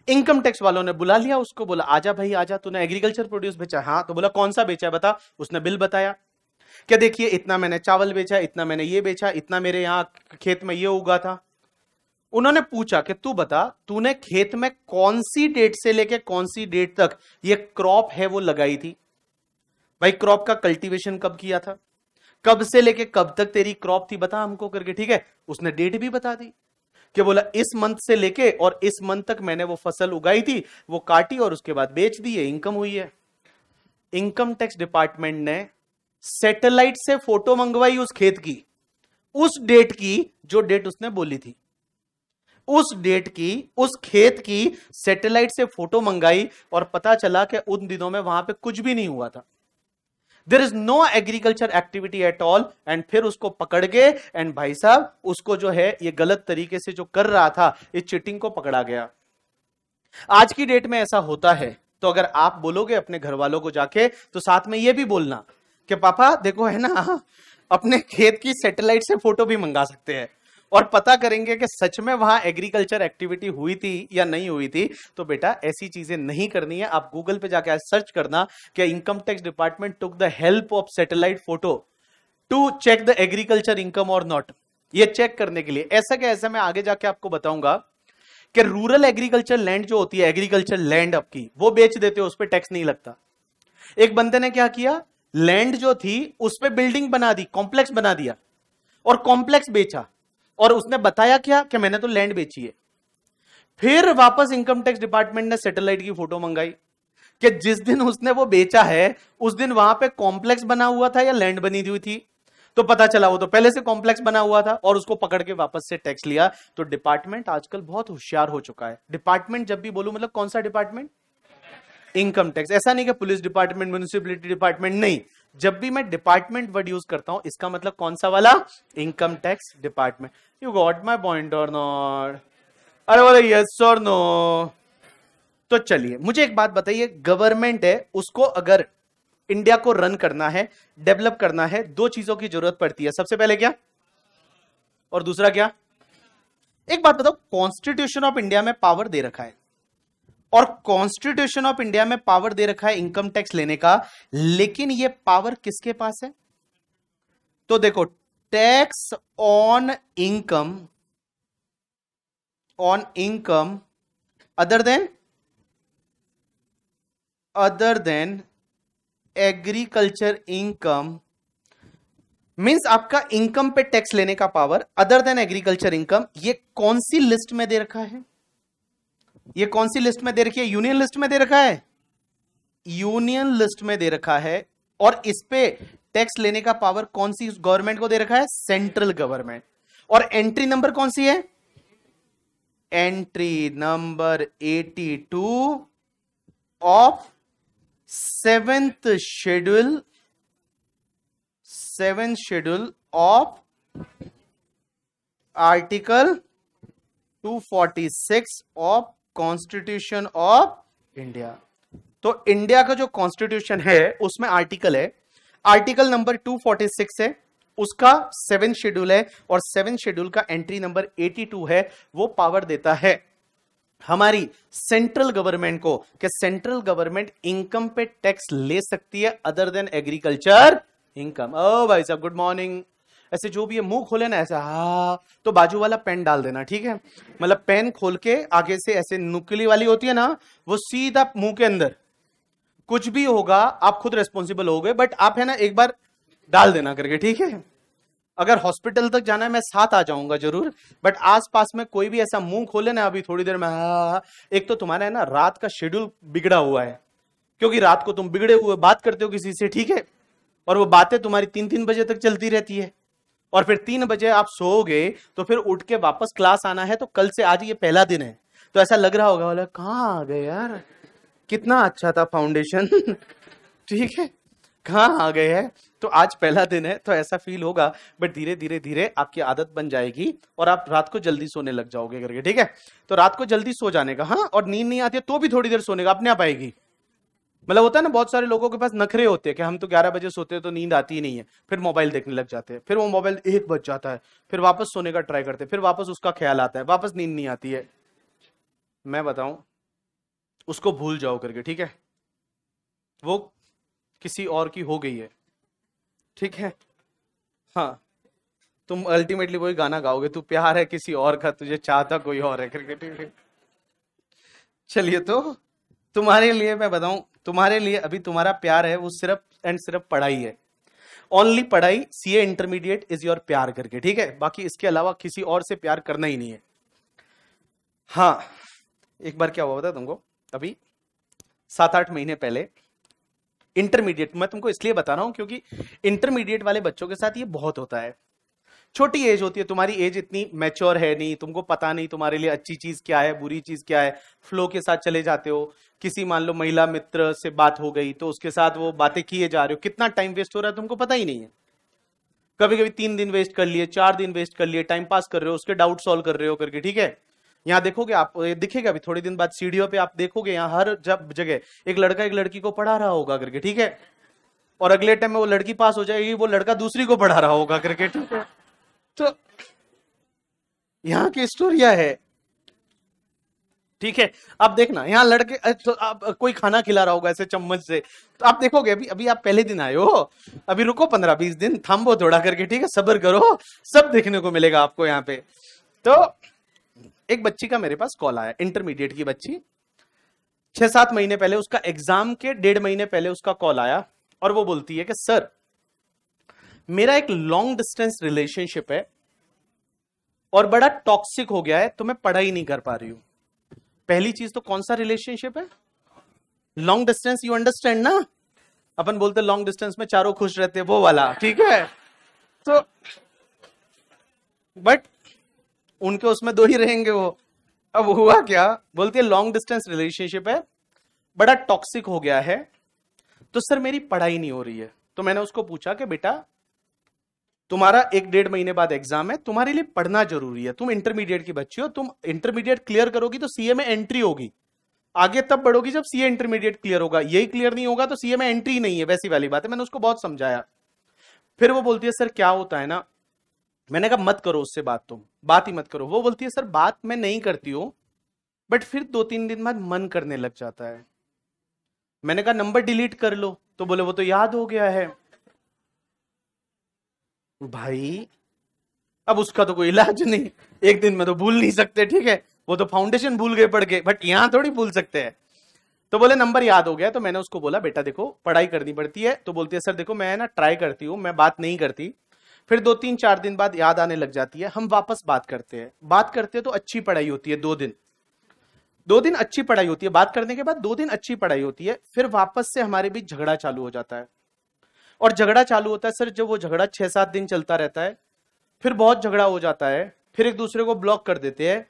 इनकम टैक्स वालों ने बुला लिया उसको बोला आजा भाई आजा तूने एग्रीकल्चर प्रोड्यूस बेचा हाँ तो बोला कौन सा बेचा है बता उसने बिल बताया क्या देखिए इतना मैंने चावल बेचा इतना मैंने ये बेचा इतना मेरे यहाँ खेत में ये उगा था उन्होंने पूछा कि तू बता तूने खेत में कौन सी डेट से लेके कौन सी डेट तक ये क्रॉप है वो लगाई थी भाई क्रॉप का कल्टीवेशन कब किया था कब से लेके कब तक तेरी क्रॉप थी बता हमको करके ठीक है उसने डेट भी बता दी कि बोला इस मंथ से लेके और इस मंथ तक मैंने वो फसल उगाई थी वो काटी और उसके बाद बेच दी है इनकम हुई है इनकम टैक्स डिपार्टमेंट ने सैटेलाइट से फोटो मंगवाई उस खेत की उस डेट की जो डेट उसने बोली थी उस डेट की उस खेत की सैटेलाइट से फोटो मंगाई और पता चला कि उन दिनों में वहां पे कुछ भी नहीं हुआ था there is no agriculture activity at all and फिर उसको पकड़ गए एंड भाई साहब उसको जो है ये गलत तरीके से जो कर रहा था इस चिटिंग को पकड़ा गया आज की डेट में ऐसा होता है तो अगर आप बोलोगे अपने घर वालों को जाके तो साथ में ये भी बोलना कि पापा देखो है ना अपने खेत की सैटेलाइट से फोटो भी मंगा सकते हैं और पता करेंगे कि सच में वहां एग्रीकल्चर एक्टिविटी हुई थी या नहीं हुई थी तो बेटा ऐसी चीजें नहीं करनी है आप गूगल पे जाके सर्च करना कि income tax department took the help of satellite photo to check the agriculture income और नॉट ये चेक करने के लिए ऐसा क्या ऐसा मैं आगे जाके आपको बताऊंगा कि रूरल एग्रीकल्चर लैंड जो होती है एग्रीकल्चर लैंड आपकी वो बेच देते हो उस पर टैक्स नहीं लगता एक बंदे ने क्या किया लैंड जो थी उस पर बिल्डिंग बना दी कॉम्प्लेक्स बना दिया और कॉम्प्लेक्स बेचा और उसने बताया क्या कि मैंने तो लैंड बेची है फिर वापस इनकम टैक्स डिपार्टमेंट ने सैटेलाइट की फोटो मंगाई कि जिस दिन उसने वो बेचा है उस दिन वहां पे कॉम्प्लेक्स बना हुआ था या लैंड बनी हुई थी तो पता चला वो तो पहले से कॉम्प्लेक्स बना हुआ था और उसको पकड़ के वापस से टैक्स लिया तो डिपार्टमेंट आजकल बहुत होशियार हो चुका है डिपार्टमेंट जब भी बोलू मतलब कौन सा डिपार्टमेंट इनकम टैक्स ऐसा नहीं कि पुलिस डिपार्टमेंट म्यूनिसिपलिटी डिपार्टमेंट नहीं जब भी मैं डिपार्टमेंट वर्ड यूज करता हूं इसका मतलब कौन सा वाला income tax department you got my point और नॉट अरे बोले यस और नो तो चलिए मुझे एक बात बताइए गवर्नमेंट है उसको अगर इंडिया को रन करना है डेवलप करना है दो चीजों की जरूरत पड़ती है सबसे पहले क्या और दूसरा क्या एक बात बताओ कॉन्स्टिट्यूशन ऑफ इंडिया में पावर दे रखा है और कॉन्स्टिट्यूशन ऑफ इंडिया में पावर दे रखा है इनकम टैक्स लेने का लेकिन ये पावर किसके पास है तो देखो tax on income on income other than other than agriculture income means आपका इनकम पे टैक्स लेने का power other than agriculture income ये कौन सी लिस्ट में दे रखा है ये कौन सी लिस्ट में दे रखी है यूनियन लिस्ट में दे रखा है यूनियन लिस्ट में दे रखा है और इस पे टैक्स लेने का पावर कौन सी गवर्नमेंट को दे रखा है सेंट्रल गवर्नमेंट और एंट्री नंबर कौन सी है entry number 82 of seventh schedule seventh schedule of article 246 of constitution of India तो इंडिया का जो कॉन्स्टिट्यूशन है उसमें आर्टिकल है आर्टिकल नंबर 246 है उसका सेवन शेड्यूल है और सेवन शेड्यूल का एंट्री नंबर 82 है वो पावर देता है हमारी सेंट्रल गवर्नमेंट को कि सेंट्रल गवर्नमेंट इनकम पे टैक्स ले सकती है अदर देन एग्रीकल्चर इनकम ओ भाई साहब गुड मॉर्निंग ऐसे जो भी है मुंह खोले ना ऐसे हा तो बाजू वाला पेन डाल देना ठीक है मतलब पेन खोल के आगे से ऐसे नुकली वाली होती है ना वो सीधा मुंह के अंदर कुछ भी होगा आप खुद रेस्पॉन्सिबल हो गए बट आप है ना एक बार डाल देना करके ठीक है अगर हॉस्पिटल तक जाना है मैं साथ आ जाऊंगा जरूर बट आसपास में कोई भी ऐसा मुंह खोले ना अभी थोड़ी देर में हा एक तो तुम्हारा है ना रात का शेड्यूल बिगड़ा हुआ है क्योंकि रात को तुम बिगड़े हुए बात करते हो किसी से ठीक है और वो बातें तुम्हारी तीन तीन बजे तक चलती रहती है और फिर तीन बजे आप सोओगे तो फिर उठ के वापस क्लास आना है तो कल से आज ये पहला दिन है तो ऐसा लग रहा होगा बोला कहाँ आ गए यार कितना अच्छा था फाउंडेशन ठीक है कहाँ आ गए हैं तो आज पहला दिन है तो ऐसा फील होगा बट धीरे धीरे धीरे आपकी आदत बन जाएगी और आप रात को जल्दी सोने लग जाओगे करके ठीक है तो रात को जल्दी सो जाने का हाँ और नींद नहीं आती है तो भी थोड़ी देर सोने का अपने आप आएगी मतलब होता है ना बहुत सारे लोगों के पास नखरे होते हैं कि हम तो 11 बजे सोते हैं तो नींद आती ही नहीं है फिर मोबाइल देखने लग जाते हैं फिर वो मोबाइल एक बज जाता है फिर वापस सोने का ट्राई करते हैं फिर वापस उसका ख्याल आता है वापस नींद नहीं आती है मैं बताऊं उसको भूल जाओ करके ठीक है वो किसी और की हो गई है ठीक है हाँ तुम अल्टीमेटली वही गाना गाओगे तू प्यार है किसी और का तुझे चाहता कोई और है क्रिकेट चलिए तो तुम्हारे लिए मैं बताऊं तुम्हारे लिए अभी तुम्हारा प्यार है वो सिर्फ एंड सिर्फ पढ़ाई है ओनली पढ़ाई C A intermediate is your प्यार करके ठीक है बाकी इसके अलावा किसी और से प्यार करना ही नहीं है हाँ एक बार क्या हुआ बता तुमको अभी सात आठ महीने पहले इंटरमीडिएट मैं तुमको इसलिए बता रहा हूं क्योंकि इंटरमीडिएट वाले बच्चों के साथ ये बहुत होता है छोटी एज होती है तुम्हारी एज इतनी मैच्योर है नहीं तुमको पता नहीं तुम्हारे लिए अच्छी चीज क्या है बुरी चीज क्या है फ्लो के साथ चले जाते हो किसी मान लो महिला मित्र से बात हो गई तो उसके साथ वो बातें किए जा रहे हो कितना टाइम वेस्ट हो रहा है तुमको पता ही नहीं है कभी कभी तीन दिन वेस्ट कर लिए चार दिन वेस्ट कर लिए टाइम पास कर रहे हो उसके डाउट सॉल्व कर रहे हो करके ठीक है यहाँ देखोगे आप दिखेगा अभी थोड़े दिन बाद सीढ़ियों पे आप देखोगे यहाँ हर जब जगह एक लड़का एक लड़की को पढ़ा रहा होगा करके ठीक है और अगले टाइम में वो लड़की पास हो जाएगी वो लड़का दूसरी को पढ़ा रहा होगा क्रिकेट तो यहाँ की यह है ठीक है अब देखना यहाँ लड़के तो आप कोई खाना खिला रहा होगा ऐसे चम्मच से तो आप देखोगे अभी अभी आप पहले दिन आए हो अभी रुको पंद्रह बीस दिन थाम्बो थोड़ा करके ठीक है सबर करो सब देखने को मिलेगा आपको यहाँ पे तो एक बच्ची का मेरे पास कॉल आया इंटरमीडिएट की बच्ची छह सात महीने पहले उसका एग्जाम के डेढ़ महीने पहले उसका कॉल आया और वो बोलती है कि सर मेरा एक लॉन्ग डिस्टेंस रिलेशनशिप है और बड़ा टॉक्सिक हो गया है तो मैं पढ़ाई नहीं कर पा रही हूं पहली चीज तो कौन सा रिलेशनशिप है लॉन्ग डिस्टेंस यू अंडरस्टैंड ना अपन बोलते लॉन्ग डिस्टेंस में चारों खुश रहते वो वाला ठीक है तो बट उनके उसमें दो ही रहेंगे वो अब हुआ क्या बोलती है लॉन्ग डिस्टेंस रिलेशनशिप है बड़ा टॉक्सिक हो गया है तो सर मेरी पढ़ाई नहीं हो रही है तो मैंने उसको पूछा कि बेटा तुम्हारा एक डेढ़ महीने बाद एग्जाम है तुम्हारे लिए पढ़ना जरूरी है तुम इंटरमीडिएट की बच्ची हो तुम इंटरमीडिएट क्लियर करोगी तो सीए में एंट्री होगी आगे तब बढ़ोगी जब सीए इंटरमीडिएट क्लियर होगा यही क्लियर नहीं होगा तो सीए में एंट्री नहीं है वैसी वाली बात है मैंने उसको बहुत समझाया फिर वो बोलती है सर क्या होता है ना मैंने कहा मत करो उससे बात तुम बात ही मत करो वो बोलती है सर बात मैं नहीं करती हूँ बट फिर दो तीन दिन बाद मन करने लग जाता है मैंने कहा नंबर डिलीट कर लो तो बोले वो तो याद हो गया है भाई अब उसका तो कोई इलाज नहीं एक दिन में तो भूल नहीं सकते ठीक है वो तो फाउंडेशन भूल गए पढ़ के बट यहाँ थोड़ी भूल सकते हैं तो बोले नंबर याद हो गया तो मैंने उसको बोला बेटा देखो पढ़ाई करनी पड़ती है तो बोलती है सर देखो मैं ना ट्राई करती हूँ मैं बात नहीं करती फिर दो तीन चार दिन बाद याद आने लग जाती है हम वापस बात करते हैं बात करते हैं तो अच्छी पढ़ाई होती है दो दिन दो दिन अच्छी पढ़ाई होती है बात करने के बाद दो दिन अच्छी पढ़ाई होती है फिर वापस से हमारे बीच झगड़ा चालू हो जाता है और झगड़ा चालू होता है सर जब वो झगड़ा छह सात दिन चलता रहता है फिर बहुत झगड़ा हो जाता है फिर एक दूसरे को ब्लॉक कर देते हैं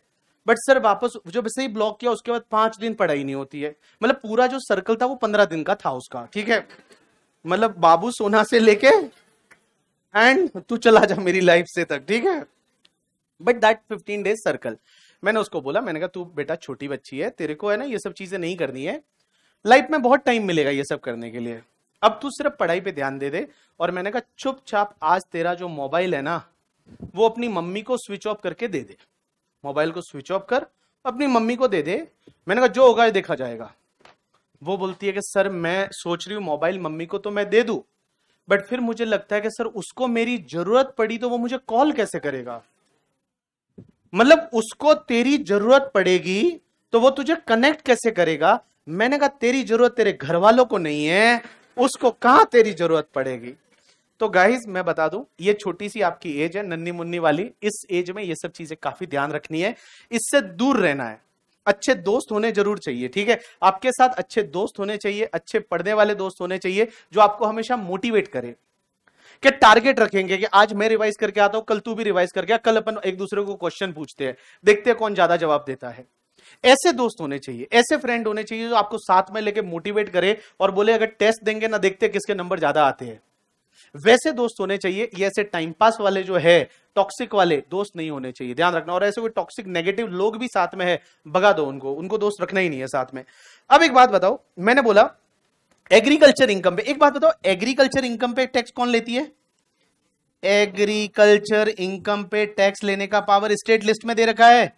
बट सर वापस जब वैसे ही ब्लॉक किया उसके बाद पांच दिन पढ़ाई नहीं होती है मतलब पूरा जो सर्कल था वो पंद्रह दिन का था उसका ठीक है मतलब बाबू सोना से लेके एंड तू चला जा मेरी लाइफ से तक ठीक है but that fifteen days circle मैंने उसको बोला मैंने कहा तू बेटा छोटी बच्ची है तेरे को है ना ये सब चीजें नहीं करनी है लाइफ में बहुत टाइम मिलेगा ये सब करने के लिए अब तू सिर्फ पढ़ाई पे ध्यान दे दे और मैंने कहा चुपचाप आज तेरा जो मोबाइल है ना वो अपनी मम्मी को स्विच ऑफ करके दे दे मोबाइल को स्विच ऑफ कर अपनी मम्मी को दे दे मैंने कहा जो होगा देखा जाएगा वो बोलती है कि सर मैं सोच रही हूँ मोबाइल मम्मी को तो मैं दे दू बट फिर मुझे लगता है कि सर उसको मेरी जरूरत पड़ी तो वो मुझे कॉल कैसे करेगा मतलब उसको तेरी जरूरत पड़ेगी तो वो तुझे कनेक्ट कैसे करेगा मैंने कहा तेरी जरूरत तेरे घर वालों को नहीं है उसको कहा तेरी जरूरत पड़ेगी तो गाइज मैं बता दूं ये छोटी सी आपकी एज है नन्नी मुन्नी वाली इस एज में ये सब चीजें काफी ध्यान रखनी है इससे दूर रहना है अच्छे दोस्त होने जरूर चाहिए ठीक है आपके साथ अच्छे दोस्त होने चाहिए अच्छे पढ़ने वाले दोस्त होने चाहिए जो आपको हमेशा मोटिवेट करे के टारगेट रखेंगे कि आज मैं रिवाइज करके आता हूं कल तू भी रिवाइज करके कल अपन एक दूसरे को क्वेश्चन पूछते हैं देखते हैं कौन ज्यादा जवाब देता है ऐसे दोस्त होने चाहिए ऐसे फ्रेंड होने चाहिए जो आपको साथ में लेके मोटिवेट करे और बोले अगर टेस्ट देंगे ना देखते किसके नंबर ज्यादा आते हैं वैसे दोस्त होने चाहिए ये ऐसे टाइम पास वाले जो है टॉक्सिक वाले दोस्त नहीं होने चाहिए ध्यान रखना और ऐसे कोई टॉक्सिक नेगेटिव लोग भी साथ में है भगा दो उनको उनको दोस्त रखना ही नहीं है साथ में अब एक बात बताओ मैंने बोला एग्रीकल्चर इनकम पे एक बात बताओ एग्रीकल्चर इनकम पे टैक्स कौन लेती है एग्रीकल्चर इनकम पे टैक्स लेने का पावर स्टेट लिस्ट में दे रखा है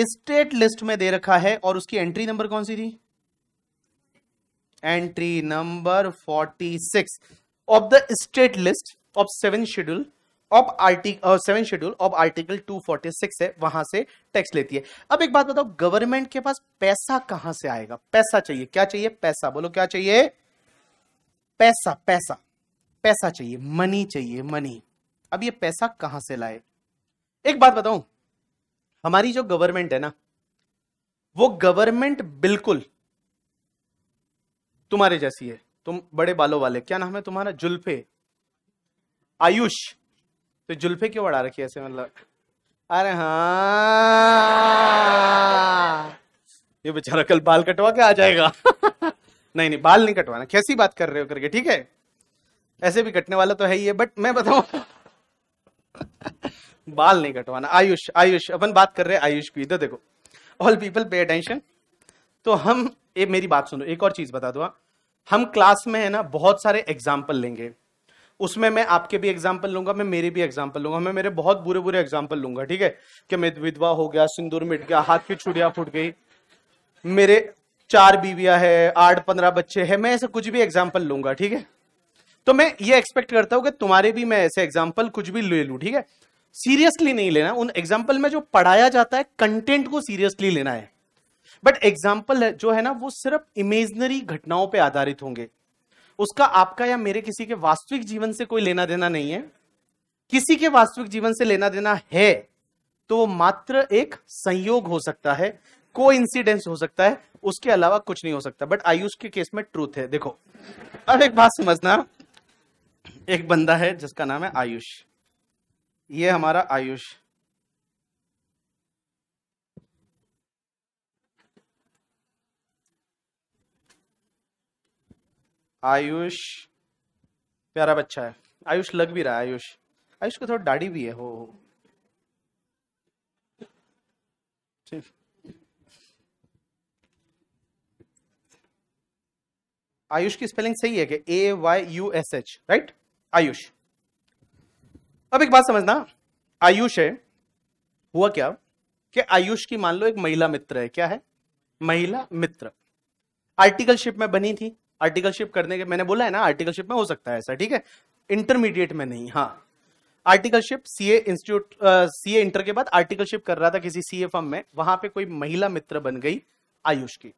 स्टेट लिस्ट में दे रखा है और उसकी एंट्री नंबर कौन सी थी entry number 46 of the state list of seven schedule of article seven schedule of article 246 है वहां से टैक्स लेती है अब एक बात बताओ गवर्नमेंट के पास पैसा कहां से आएगा पैसा चाहिए क्या चाहिए पैसा बोलो क्या चाहिए पैसा पैसा पैसा चाहिए मनी चाहिए मनी अब ये पैसा कहां से लाए एक बात बताऊं हमारी जो गवर्नमेंट है ना वो गवर्नमेंट बिल्कुल तुम्हारे जैसी है तुम बड़े बालों वाले क्या नाम है तुम्हारा जुल्फे आयुष तो जुल्फे क्यों बढ़ा रखी है ऐसे मतलब अरे हाँ ये बेचारा कल बाल कटवा के आ जाएगा नहीं नहीं बाल नहीं कटवाना कैसी बात कर रहे हो करके ठीक है ऐसे भी कटने वाला तो है ही है बट मैं बताऊ बाल नहीं कटवाना आयुष आयुष अपन बात कर रहे हैं आयुष की इधर देखो ऑल पीपल पे अटेंशन तो हम ये मेरी बात सुनो एक और चीज बता दो हम क्लास में है ना बहुत सारे एग्जाम्पल लेंगे उसमें मैं आपके भी एग्जाम्पल लूंगा मैं मेरे भी एग्जाम्पल लूंगा मैं मेरे बहुत बुरे बुरे एग्जाम्पल लूंगा ठीक है कि मैं विधवा हो गया सिंदूर मिट गया हाथ की छुड़िया फूट गई मेरे चार बीविया है आठ पंद्रह बच्चे हैं मैं ऐसे कुछ भी एग्जाम्पल लूंगा ठीक है तो मैं ये एक्सपेक्ट करता हूँ कि तुम्हारे भी मैं ऐसे एग्जाम्पल कुछ भी ले लूँ ठीक है सीरियसली नहीं लेना उन एग्जाम्पल में जो पढ़ाया जाता है कंटेंट को सीरियसली लेना है बट एग्जाम्पल जो है ना वो सिर्फ इमेजनरी घटनाओं पे आधारित होंगे उसका आपका या मेरे किसी के वास्तविक जीवन से कोई लेना देना नहीं है किसी के वास्तविक जीवन से लेना देना है तो वो मात्र एक संयोग हो सकता है को हो सकता है उसके अलावा कुछ नहीं हो सकता बट आयुष के केस में ट्रूथ है देखो अब एक बात समझना एक बंदा है जिसका नाम है आयुष ये हमारा आयुष आयुष प्यारा बच्चा है आयुष लग भी रहा है आयुष आयुष को थोड़ा दाढ़ी भी है हो ठीक आयुष की स्पेलिंग सही है कि A Y U S H right Ayush अब एक बात समझना आयुष है हुआ क्या कि आयुष की मान लो एक महिला मित्र है क्या है महिला मित्र आर्टिकलशिप में बनी थी आर्टिकलशिप करने के मैंने बोला है ना आर्टिकलशिप में हो सकता है ऐसा ठीक है इंटरमीडिएट में नहीं हाँ articleship CA institute CA inter के बाद आर्टिकलशिप कर रहा था किसी सीए फर्म में वहां पे कोई महिला मित्र बन गई आयुष की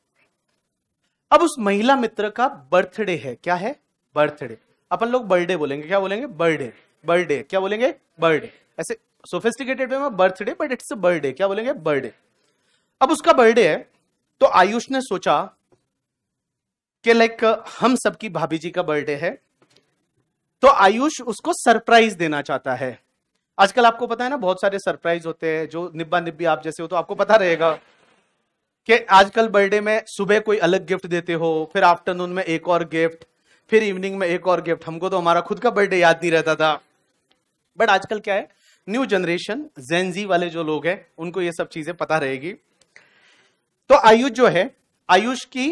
अब उस महिला मित्र का बर्थडे है क्या है बर्थडे अपन लोग बर्थडे बोलेंगे क्या बोलेंगे बर्थडे बर्थडे क्या बोलेंगे बर्थडे ऐसे सोफिस्टिकेटेड वे में बर्थडे बट इट्स बर्थडे क्या बोलेंगे बर्थडे अब उसका बर्थडे है तो आयुष ने सोचा कि लाइक हम सबकी भाभी जी का बर्थडे है तो आयुष उसको सरप्राइज देना चाहता है आजकल आपको पता है ना बहुत सारे सरप्राइज होते हैं जो निब्बा निब्बी आप जैसे हो तो आपको पता रहेगा कि आजकल बर्थडे में सुबह कोई अलग गिफ्ट देते हो फिर आफ्टरनून में एक और गिफ्ट फिर इवनिंग में एक और गिफ्ट हमको तो हमारा खुद का बर्थडे याद नहीं रहता था बट आजकल क्या है न्यू जनरेशन जेनजी वाले जो लोग हैं उनको ये सब चीजें पता रहेगी तो आयुष जो है आयुष की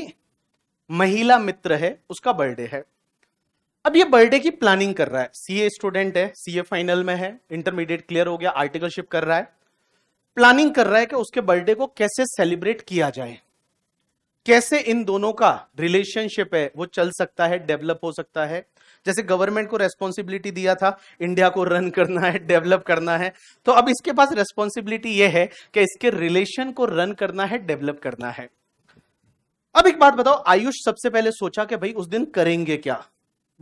महिला मित्र है उसका बर्थडे है अब ये बर्थडे की प्लानिंग कर रहा है सीए स्टूडेंट है सीए फाइनल में है इंटरमीडिएट क्लियर हो गया आर्टिकलशिप कर रहा है प्लानिंग कर रहा है कि उसके बर्थडे को कैसे सेलिब्रेट किया जाए कैसे इन दोनों का रिलेशनशिप है वो चल सकता है डेवलप हो सकता है जैसे गवर्नमेंट को रेस्पॉन्सिबिलिटी दिया था इंडिया को रन करना है डेवलप करना है तो अब इसके पास रेस्पॉन्सिबिलिटी ये है कि इसके रिलेशन को रन करना है डेवलप करना है अब एक बात बताओ आयुष सबसे पहले सोचा कि भाई उस दिन करेंगे क्या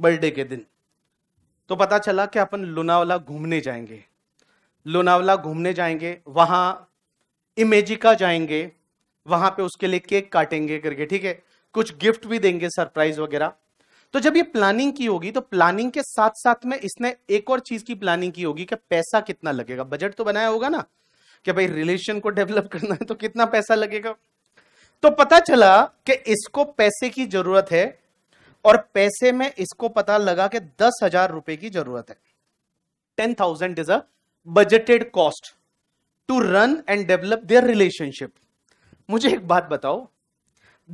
बर्थडे के दिन तो पता चला कि अपन लोनावला घूमने जाएंगे लोनावला घूमने जाएंगे वहां इमेजिका जाएंगे वहां पे उसके लिए केक काटेंगे करके ठीक है कुछ गिफ्ट भी देंगे सरप्राइज वगैरह तो जब ये प्लानिंग की होगी तो प्लानिंग के साथ साथ में इसने एक और चीज की प्लानिंग की होगी कि पैसा कितना लगेगा बजट तो बनाया होगा ना कि भाई रिलेशन को डेवलप करना है तो कितना पैसा लगेगा तो पता चला कि इसको पैसे की जरूरत है और पैसे में इसको पता लगा कि दस हजार रुपए की जरूरत है ten thousand is a budgeted cost to run and develop their relationship मुझे एक बात बताओ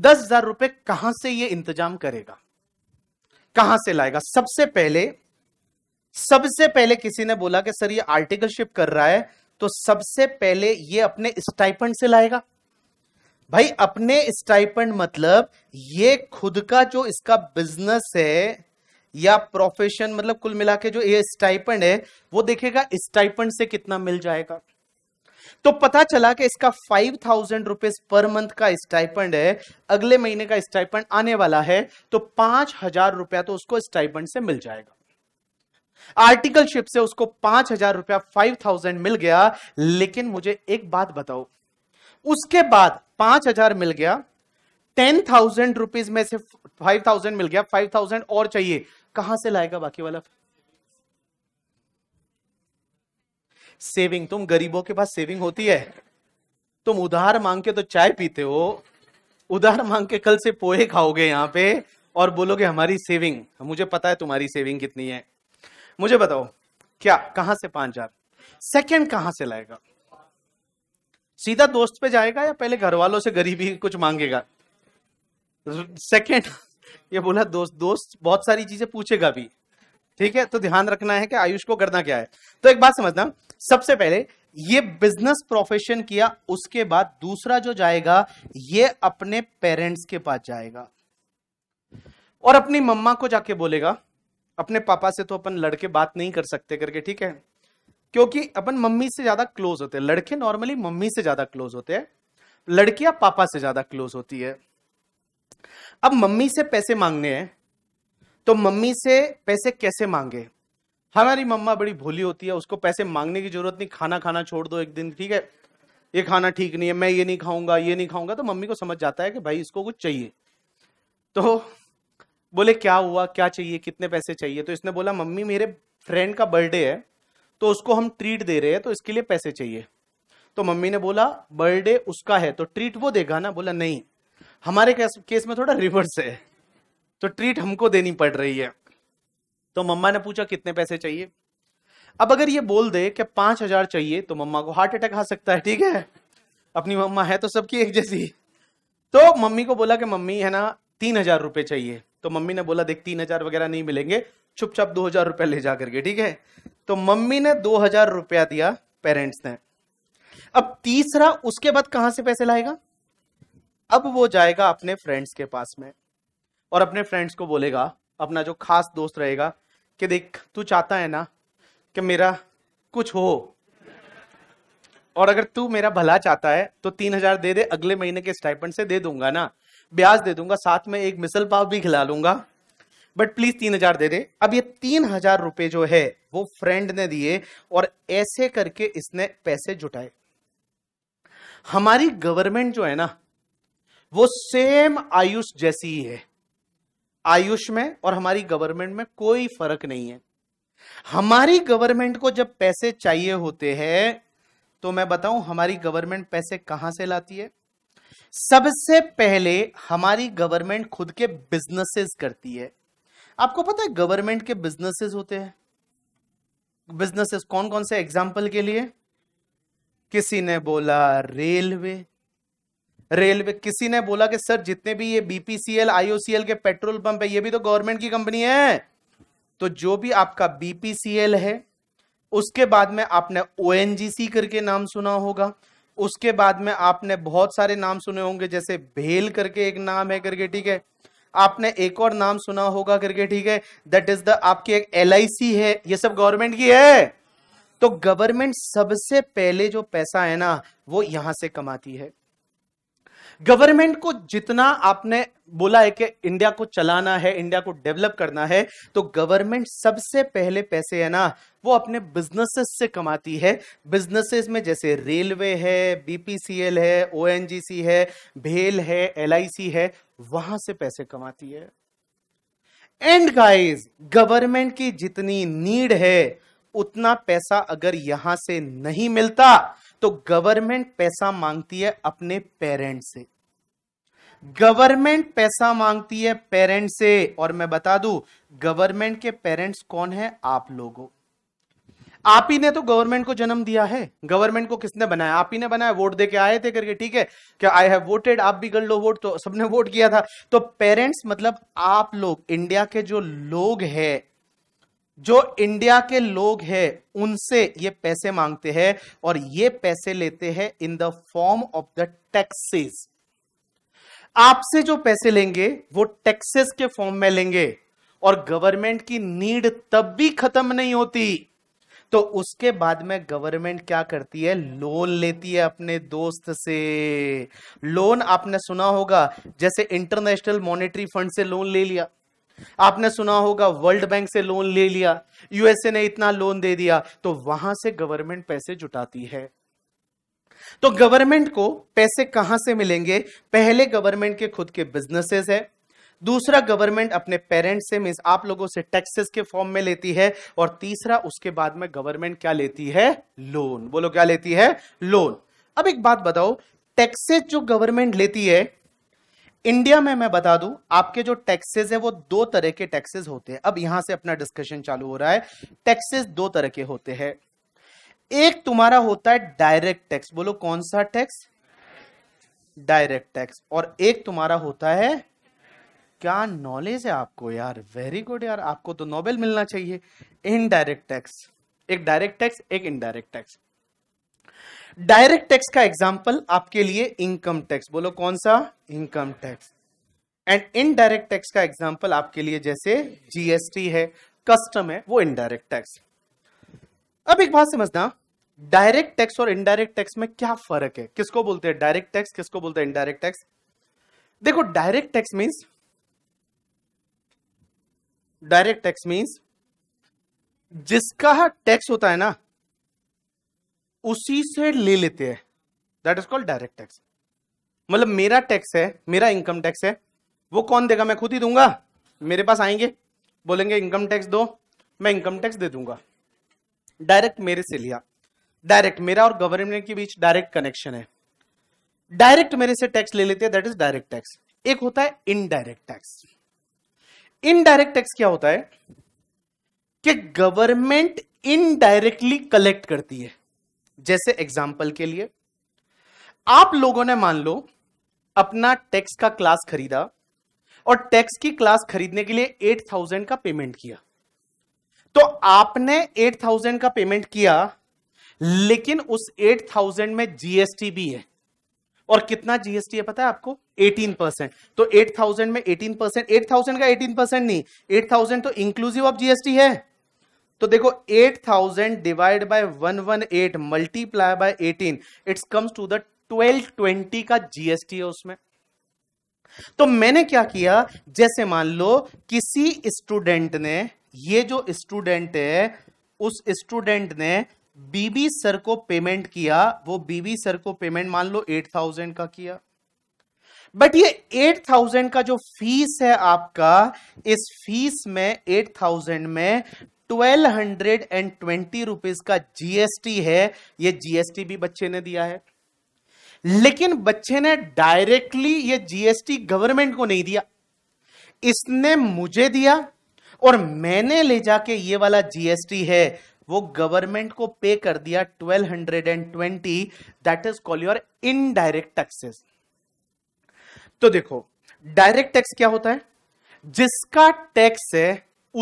दस हजार रुपए कहां से ये इंतजाम करेगा कहां से लाएगा सबसे पहले सबसे पहले किसी ने बोला कि सर ये आर्टिकलशिप कर रहा है तो सबसे पहले ये अपने स्टाइपेंड से लाएगा भाई अपने स्टाइपेंड मतलब ये खुद का जो इसका बिजनेस है या प्रोफेशन मतलब कुल मिला के जो ये स्टाइपेंड है वो देखेगा स्टाइपेंड से कितना मिल जाएगा तो पता चला कि इसका five thousand rupees per month का स्टाइपेंड है अगले महीने का स्टाइपेंड आने वाला है तो पांच हजार रुपया तो उसको स्टाइपेंड से मिल जाएगा आर्टिकलशिप से उसको पांच हजार रुपया फाइव थाउजेंड मिल गया लेकिन मुझे एक बात बताओ उसके बाद पांच हजार मिल गया टेन थाउजेंड रुपीज में से फाइव थाउजेंड मिल गया फाइव थाउजेंड और चाहिए कहां से लाएगा बाकी वाला सेविंग तुम गरीबों के पास सेविंग होती है तुम उधार मांग के तो चाय पीते हो उधार मांग के कल से पोहे खाओगे यहाँ पे और बोलोगे हमारी सेविंग मुझे पता है तुम्हारी सेविंग कितनी है मुझे बताओ क्या कहां से पांच हजार सेकेंड कहां से लाएगा सीधा दोस्त पे जाएगा या पहले घर वालों से गरीबी कुछ मांगेगा सेकेंड ये बोला दोस्त दोस्त बहुत सारी चीजें पूछेगा भी ठीक है तो ध्यान रखना है कि आयुष को करना क्या है तो एक बात समझना सबसे पहले ये बिजनेस प्रोफेशन किया उसके बाद दूसरा जो जाएगा ये अपने पेरेंट्स के पास जाएगा और अपनी मम्मा को जाके बोलेगा अपने पापा से तो अपन लड़के बात नहीं कर सकते करके ठीक है क्योंकि अपन मम्मी से ज्यादा क्लोज होते हैं लड़के नॉर्मली मम्मी से ज्यादा क्लोज होते हैं लड़कियां पापा से ज्यादा क्लोज होती है अब मम्मी से पैसे मांगने हैं तो मम्मी से पैसे कैसे मांगे हमारी मम्मा बड़ी भोली होती है उसको पैसे मांगने की जरूरत नहीं खाना खाना छोड़ दो एक दिन ठीक है ये खाना ठीक नहीं है मैं ये नहीं खाऊंगा ये नहीं खाऊंगा तो मम्मी को समझ जाता है कि भाई इसको कुछ चाहिए तो बोले क्या हुआ क्या चाहिए कितने पैसे चाहिए तो इसने बोला मम्मी मेरे फ्रेंड का बर्थडे है तो उसको हम ट्रीट दे रहे हैं तो इसके लिए पैसे चाहिए तो मम्मी ने बोला बर्थडे उसका है तो ट्रीट वो देगा ना बोला नहीं हमारे केस, केस में थोड़ा रिवर्स है तो ट्रीट हमको देनी पड़ रही है तो मम्मा ने पूछा कितने पैसे चाहिए अब अगर ये बोल दे कि पांच हजार चाहिए तो मम्मा को हार्ट अटैक आ सकता है ठीक है अपनी मम्मा है तो सबकी एक जैसी तो मम्मी को बोला कि मम्मी है ना तीन हजार रुपये चाहिए तो मम्मी ने बोला देख तीन हजार वगैरह नहीं मिलेंगे चुपचाप दो हजार रुपया ले जा करके ठीक है तो मम्मी ने दो हजार रुपया दिया पेरेंट्स ने अब तीसरा उसके बाद कहां से पैसे लाएगा अब वो जाएगा अपने फ्रेंड्स के पास में और अपने फ्रेंड्स को बोलेगा अपना जो खास दोस्त रहेगा कि देख तू चाहता है ना कि मेरा कुछ हो और अगर तू मेरा भला चाहता है तो तीन हजार दे दे अगले महीने के स्टाइपेंड से दे दूंगा ना ब्याज दे दूंगा साथ में एक मिसल पाव भी खिला लूंगा बट प्लीज तीन हजार दे दे अब ये तीन हजार रुपये जो है वो फ्रेंड ने दिए और ऐसे करके इसने पैसे जुटाए हमारी गवर्नमेंट जो है ना वो सेम आयुष जैसी ही है आयुष में और हमारी गवर्नमेंट में कोई फर्क नहीं है हमारी गवर्नमेंट को जब पैसे चाहिए होते हैं तो मैं बताऊं हमारी गवर्नमेंट पैसे कहां से लाती है सबसे पहले हमारी गवर्नमेंट खुद के बिजनेसेस करती है आपको पता है गवर्नमेंट के बिजनेसेस होते हैं बिजनेसेस कौन कौन से एग्जाम्पल के लिए किसी ने बोला रेलवे रेलवे किसी ने बोला कि सर जितने भी ये बीपीसीएल आईओसीएल के पेट्रोल पंप है ये भी तो गवर्नमेंट की कंपनी है तो जो भी आपका बीपीसीएल है उसके बाद में आपने ओ करके नाम सुना होगा उसके बाद में आपने बहुत सारे नाम सुने होंगे जैसे भेल करके एक नाम है करके ठीक है आपने एक और नाम सुना होगा करके ठीक है दैट इज द आपकी एक एल है ये सब गवर्नमेंट की है तो गवर्नमेंट सबसे पहले जो पैसा है ना वो यहां से कमाती है गवर्नमेंट को जितना आपने बोला है कि इंडिया को चलाना है इंडिया को डेवलप करना है तो गवर्नमेंट सबसे पहले पैसे है ना वो अपने बिजनेसेस से कमाती है बिजनेसेस में जैसे रेलवे है बीपीसीएल है ओएनजीसी है भेल है एलआईसी है वहां से पैसे कमाती है एंड गाइस गवर्नमेंट की जितनी नीड है उतना पैसा अगर यहां से नहीं मिलता तो गवर्नमेंट पैसा मांगती है अपने पेरेंट से गवर्नमेंट पैसा मांगती है पेरेंट से और मैं बता दू गवर्नमेंट के पेरेंट्स कौन है आप लोगों आप ही ने तो गवर्नमेंट को जन्म दिया है गवर्नमेंट को किसने बनाया आप ही ने बनाया वोट दे के आए थे करके ठीक है क्या आई हैव वोटेड आप भी कर लो वोट तो सबने वोट किया था तो पेरेंट्स मतलब आप लोग इंडिया के जो लोग हैं जो इंडिया के लोग हैं उनसे ये पैसे मांगते हैं और ये पैसे लेते हैं in the form of the taxes आपसे जो पैसे लेंगे वो टैक्सेस के फॉर्म में लेंगे और गवर्नमेंट की नीड तब भी खत्म नहीं होती तो उसके बाद में गवर्नमेंट क्या करती है लोन लेती है अपने दोस्त से लोन आपने सुना होगा जैसे इंटरनेशनल मॉनेटरी फंड से लोन ले लिया आपने सुना होगा वर्ल्ड बैंक से लोन ले लिया यूएसए ने इतना लोन दे दिया तो वहां से गवर्नमेंट पैसे जुटाती है तो गवर्नमेंट को पैसे कहां से मिलेंगे पहले गवर्नमेंट के खुद के बिजनेसेस है दूसरा गवर्नमेंट अपने पेरेंट्स से मीन आप लोगों से टैक्सेस के फॉर्म में लेती है और तीसरा उसके बाद में गवर्नमेंट क्या लेती है लोन बोलो क्या लेती है लोन अब एक बात बताओ टैक्सेस जो गवर्नमेंट लेती है इंडिया में मैं बता दूं आपके जो टैक्सेस है वो दो तरह के टैक्सेस होते हैं अब यहां से अपना डिस्कशन चालू हो रहा है टैक्सेस दो तरह के होते हैं एक तुम्हारा होता है डायरेक्ट टैक्स बोलो कौन सा टैक्स डायरेक्ट टैक्स और एक तुम्हारा होता है क्या नॉलेज है आपको यार वेरी गुड यार आपको तो नोबेल मिलना चाहिए इनडायरेक्ट टैक्स एक डायरेक्ट टैक्स एक इनडायरेक्ट टैक्स डायरेक्ट टैक्स का एग्जाम्पल आपके लिए इनकम टैक्स बोलो कौन सा income tax and indirect tax का एग्जाम्पल आपके लिए जैसे जीएसटी है कस्टम है वो इनडायरेक्ट टैक्स अब एक बात समझना डायरेक्ट टैक्स और इनडायरेक्ट टैक्स में क्या फर्क है किसको बोलते हैं डायरेक्ट टैक्स किसको बोलते हैं इनडायरेक्ट टैक्स देखो direct tax means direct tax means जिसका टैक्स होता है ना उसी से ले लेते हैं that is called direct tax मतलब मेरा टैक्स है मेरा इनकम टैक्स है वो कौन देगा मैं खुद ही दूंगा मेरे पास आएंगे बोलेंगे इनकम टैक्स दो मैं इनकम टैक्स दे दूंगा डायरेक्ट मेरे से लिया डायरेक्ट मेरा और गवर्नमेंट के बीच डायरेक्ट कनेक्शन है डायरेक्ट मेरे से टैक्स ले लेते हैं दैट इज डायरेक्ट टैक्स एक होता है इनडायरेक्ट टैक्स इनडायरेक्ट टैक्स क्या होता है कि गवर्नमेंट इनडायरेक्टली कलेक्ट करती है जैसे एग्जाम्पल के लिए आप लोगों ने मान लो अपना टैक्स का क्लास खरीदा और टैक्स की क्लास खरीदने के लिए एट थाउजेंड का पेमेंट किया तो आपने एट थाउजेंड का पेमेंट किया लेकिन उस एट थाउजेंड में जीएसटी भी है और कितना जीएसटी है पता है आपको 18 परसेंट तो 8000 में 18 परसेंट एट का 18 परसेंट नहीं 8000 तो इंक्लूसिव ऑफ जीएसटी है तो देखो 8000 divide by 118 multiply by eighteen it's comes to the 1220 का जीएसटी है उसमें तो मैंने क्या किया जैसे मान लो किसी स्टूडेंट ने ये जो स्टूडेंट है उस स्टूडेंट ने बीबी सर को पेमेंट किया वो बीबी सर को पेमेंट मान लो 8000 का किया बट ये 8000 का जो फीस है आपका इस फीस में 8000 में twelve hundred and twenty rupees का जीएसटी है ये जीएसटी भी बच्चे ने दिया है लेकिन बच्चे ने डायरेक्टली ये जीएसटी गवर्नमेंट को नहीं दिया इसने मुझे दिया और मैंने ले जाके ये वाला जीएसटी है वो गवर्नमेंट को पे कर दिया twelve hundred and twenty that is call your indirect taxes तो देखो डायरेक्ट टैक्स क्या होता है जिसका टैक्स है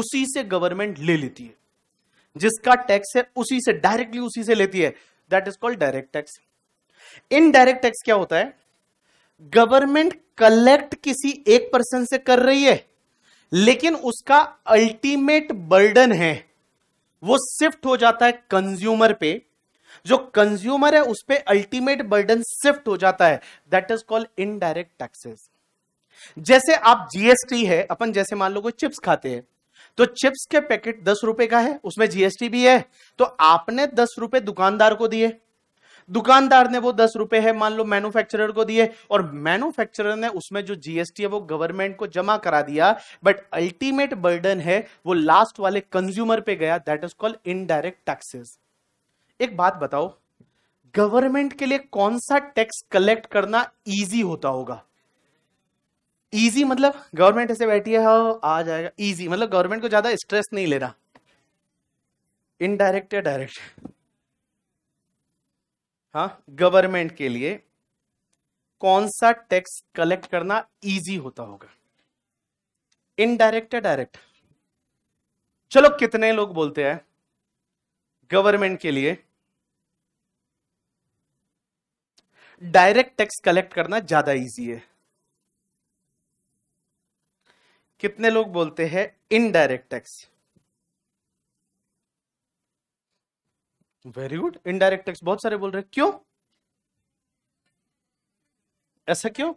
उसी से गवर्नमेंट ले लेती है जिसका टैक्स है उसी से डायरेक्टली उसी से लेती है that is called direct tax indirect tax क्या होता है गवर्नमेंट कलेक्ट किसी एक पर्सन से कर रही है लेकिन उसका अल्टीमेट बर्डन है वो शिफ्ट हो जाता है कंज्यूमर पे जो कंज्यूमर है उस पर अल्टीमेट बर्डन शिफ्ट हो जाता है that is called indirect taxes जैसे आप जीएसटी है अपन जैसे मान लो कोई चिप्स खाते हैं तो चिप्स के पैकेट दस रुपए का है उसमें जीएसटी भी है तो आपने दस रुपए दुकानदार को दिए दुकानदार ने वो दस रुपए है मान लो मैन्युफैक्चरर को दिए और मैन्युफैक्चरर ने उसमें जो जीएसटी है वो गवर्नमेंट को जमा करा दिया बट अल्टीमेट बर्डन है वो लास्ट वाले कंज्यूमर पे गया that is called indirect taxes एक बात बताओ गवर्नमेंट के लिए कौन सा टैक्स कलेक्ट करना ईजी होता होगा इजी मतलब गवर्नमेंट ऐसे बैठी है हाँ आ जाएगा इजी मतलब गवर्नमेंट को ज्यादा स्ट्रेस नहीं लेना इनडायरेक्ट या डायरेक्ट हाँ गवर्नमेंट के लिए कौन सा टैक्स कलेक्ट करना इजी होता होगा इनडायरेक्ट या डायरेक्ट चलो कितने लोग बोलते हैं गवर्नमेंट के लिए डायरेक्ट टैक्स कलेक्ट करना ज्यादा इजी है कितने लोग बोलते हैं indirect tax very good indirect tax बहुत सारे बोल रहे हैं क्यों ऐसा क्यों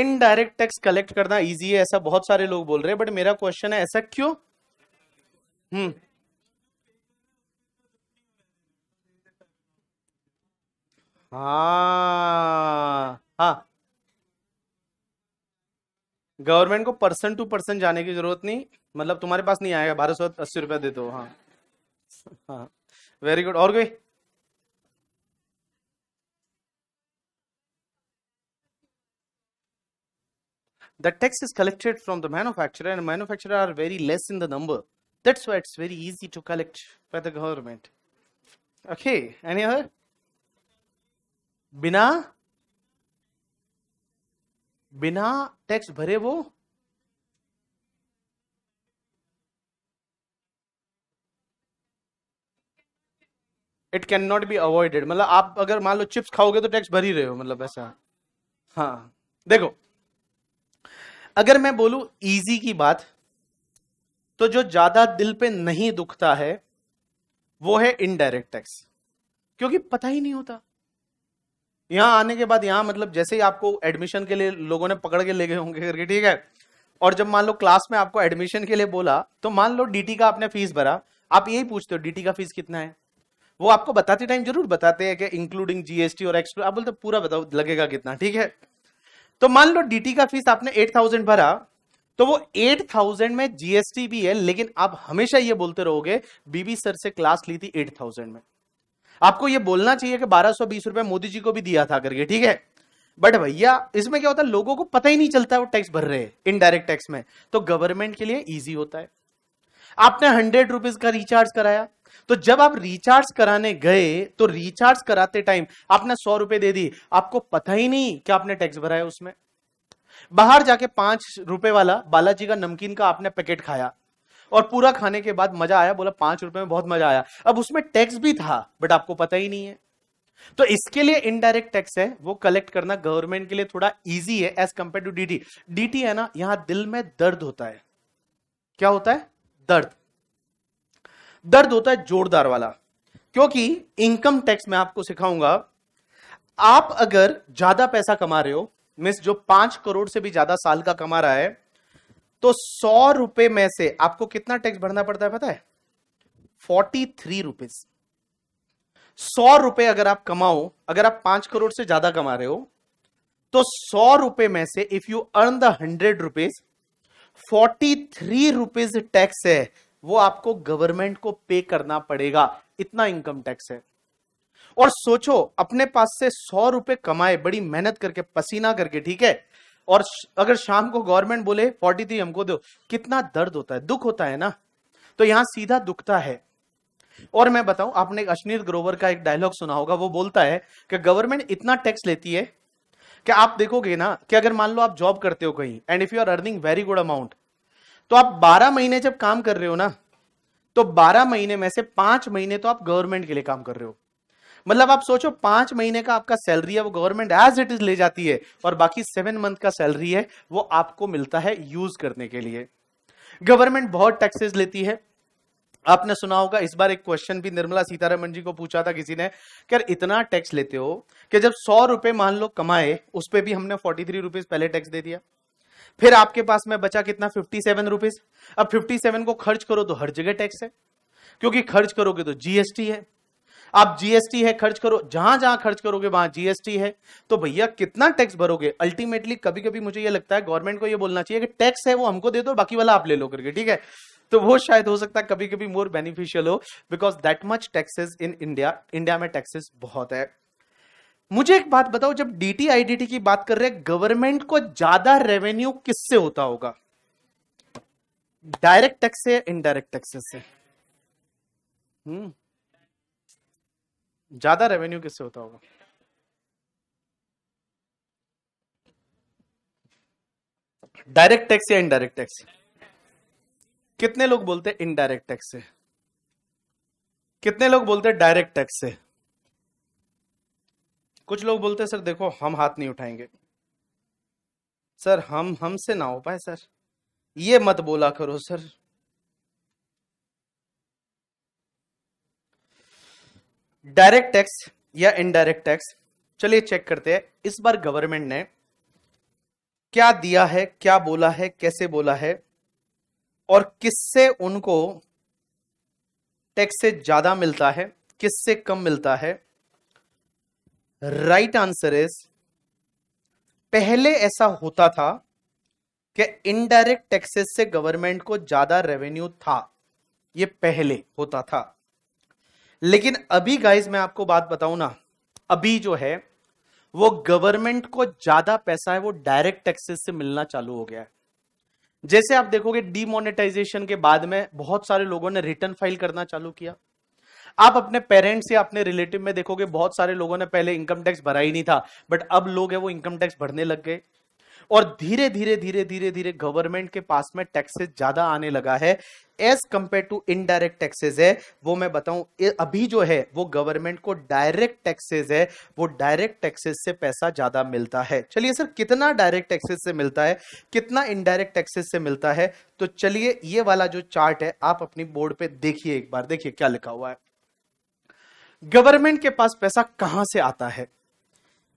इनडायरेक्ट टैक्स कलेक्ट करना इजी है ऐसा बहुत सारे लोग बोल रहे हैं बट मेरा क्वेश्चन है ऐसा क्यों हम्म हाँ हाँ गवर्नमेंट को पर्सन टू पर्सन जाने की जरूरत नहीं मतलब तुम्हारे पास नहीं आएगा बारह सौ अस्सी रुपया दे दो हाँ वेरी हाँ, गुड और कोई the tax is collected from the manufacture and manufacture are very less in the number that's why it's very easy to collect by the government okay any other बिना बिना टैक्स भरे वो it can not be avoided मतलब आप अगर मान लो chips खाओगे तो टैक्स भर ही रहे हो मतलब ऐसा हाँ देखो अगर मैं बोलू इजी की बात तो जो ज्यादा दिल पे नहीं दुखता है वो है इनडायरेक्ट टैक्स क्योंकि पता ही नहीं होता यहाँ आने के बाद यहाँ मतलब जैसे ही आपको एडमिशन के लिए लोगों ने पकड़ के ले गए होंगे करके ठीक है और जब मान लो क्लास में आपको एडमिशन के लिए बोला तो मान लो डीटी का आपने फीस भरा आप यही पूछते हो डीटी का फीस कितना है वो आपको बताते टाइम जरूर बताते हैं कि इंक्लूडिंग जीएसटी और एक्सक्लूड आप बोलते पूरा बताओ लगेगा कितना ठीक है तो मान लो डीटी का फीस आपने एट थाउजेंड भरा तो वो एट थाउजेंड में जीएसटी भी है लेकिन आप हमेशा ये बोलते रहोगे बीबी सर से क्लास ली थी एट थाउजेंड में आपको ये बोलना चाहिए कि बारह सौ बीस रुपए मोदी जी को भी दिया था करके ठीक है बट भैया इसमें क्या होता है लोगों को पता ही नहीं चलता वो टैक्स भर रहे हैं इनडायरेक्ट टैक्स में तो गवर्नमेंट के लिए ईजी होता है आपने हंड्रेड रुपीज का रिचार्ज कराया तो जब आप रिचार्ज कराने गए तो रिचार्ज कराते टाइम आपने सौ रुपए दे दी आपको पता ही नहीं कि आपने टैक्स भरा है उसमें बाहर जाके पांच रुपए वाला बालाजी का नमकीन का आपने पैकेट खाया और पूरा खाने के बाद मजा आया बोला पांच रुपए में बहुत मजा आया अब उसमें टैक्स भी था बट आपको पता ही नहीं है तो इसके लिए इनडायरेक्ट टैक्स है वो कलेक्ट करना गवर्नमेंट के लिए थोड़ा इजी है as compare to DT DT है ना यहां दिल में दर्द होता है क्या होता है दर्द दर्द होता है जोरदार वाला क्योंकि इनकम टैक्स में आपको सिखाऊंगा आप अगर ज्यादा पैसा कमा रहे हो मिस जो पांच करोड़ से भी ज्यादा साल का कमा रहा है तो सौ रुपए में से आपको कितना टैक्स भरना पड़ता है पता है फोर्टी थ्री रुपीज सौ रुपए अगर आप कमाओ अगर आप पांच करोड़ से ज्यादा कमा रहे हो तो सौ रुपए में से if you earn the hundred rupees forty three rupees tax है वो आपको गवर्नमेंट को पे करना पड़ेगा इतना इनकम टैक्स है और सोचो अपने पास से सौ रुपए कमाए बड़ी मेहनत करके पसीना करके ठीक है और अगर शाम को गवर्नमेंट बोले फोर्टी थ्री हमको दो कितना दर्द होता है दुख होता है ना तो यहां सीधा दुखता है और मैं बताऊं आपने अश्नीर ग्रोवर का एक डायलॉग सुना होगा वो बोलता है कि गवर्नमेंट इतना टैक्स लेती है कि आप देखोगे ना कि अगर मान लो आप जॉब करते हो कहीं and if you are earning very good amount तो आप 12 महीने जब काम कर रहे हो ना तो 12 महीने में से पांच महीने तो आप गवर्नमेंट के लिए काम कर रहे हो मतलब आप सोचो पांच महीने का आपका सैलरी है वो गवर्नमेंट एज इट इज ले जाती है और बाकी सेवन मंथ का सैलरी है वो आपको मिलता है यूज करने के लिए गवर्नमेंट बहुत टैक्सेस लेती है आपने सुना होगा इस बार एक क्वेश्चन भी निर्मला सीतारमन जी को पूछा था किसी ने कि यार इतना टैक्स लेते हो कि जब सौ रुपए मान लो कमाए उस पर भी हमने फोर्टी थ्री रुपीज पहले टैक्स दे दिया फिर आपके पास में बचा कितना फिफ्टी सेवन रुपीज अब फिफ्टी सेवन को खर्च करो तो हर जगह टैक्स है क्योंकि खर्च करोगे तो जीएसटी है आप जीएसटी है खर्च करो जहां जहां खर्च करोगे वहां जीएसटी है तो भैया कितना टैक्स भरोगे अल्टीमेटली कभी कभी मुझे ये लगता है गवर्नमेंट को ये बोलना चाहिए कि टैक्स है वो हमको दे दो बाकी वाला आप ले लो करके ठीक है तो वो शायद हो सकता है कभी कभी मोर बेनिफिशियल हो because that much taxes in India India में टैक्सेस बहुत है मुझे एक बात बताओ जब डीटी आईडीटी की बात कर रहे हैं गवर्नमेंट को ज्यादा रेवेन्यू किससे होता होगा डायरेक्ट टैक्स से इनडायरेक्ट टैक्सेस से हम्म ज्यादा रेवेन्यू किससे होता होगा डायरेक्ट टैक्स या इनडायरेक्ट टैक्स कितने लोग बोलते हैं इनडायरेक्ट टैक्स से कितने लोग बोलते हैं डायरेक्ट टैक्स से कुछ लोग बोलते हैं सर देखो हम हाथ नहीं उठाएंगे सर हम हमसे ना हो पाए सर ये मत बोला करो सर डायरेक्ट टैक्स या इनडायरेक्ट टैक्स चलिए चेक करते हैं इस बार गवर्नमेंट ने क्या दिया है क्या बोला है कैसे बोला है और किससे उनको टैक्स से ज्यादा मिलता है किससे कम मिलता है राइट आंसर इज पहले ऐसा होता था कि इनडायरेक्ट टैक्सेस से गवर्नमेंट को ज्यादा रेवेन्यू था ये पहले होता था लेकिन अभी गाइज मैं आपको बात बताऊं ना अभी जो है वो गवर्नमेंट को ज्यादा पैसा है वो डायरेक्ट टैक्सेस से मिलना चालू हो गया है जैसे आप देखोगे डीमोनेटाइजेशन के बाद में बहुत सारे लोगों ने रिटर्न फाइल करना चालू किया आप अपने पेरेंट्स या अपने रिलेटिव में देखोगे बहुत सारे लोगों ने पहले इनकम टैक्स भरा ही नहीं था बट अब लोग है वो इनकम टैक्स भरने लग गए और धीरे धीरे धीरे धीरे धीरे गवर्नमेंट के पास में टैक्सेस ज्यादा आने लगा है as compare to indirect taxes है वो मैं बताऊं अभी जो है वो गवर्नमेंट को डायरेक्ट टैक्सेस है वो डायरेक्ट टैक्सेस से पैसा ज्यादा मिलता है चलिए सर कितना डायरेक्ट टैक्सेस से मिलता है कितना इनडायरेक्ट टैक्सेस से मिलता है तो चलिए ये वाला जो चार्ट है आप अपनी बोर्ड पर देखिए एक बार देखिए क्या लिखा हुआ है गवर्नमेंट के पास पैसा कहां से आता है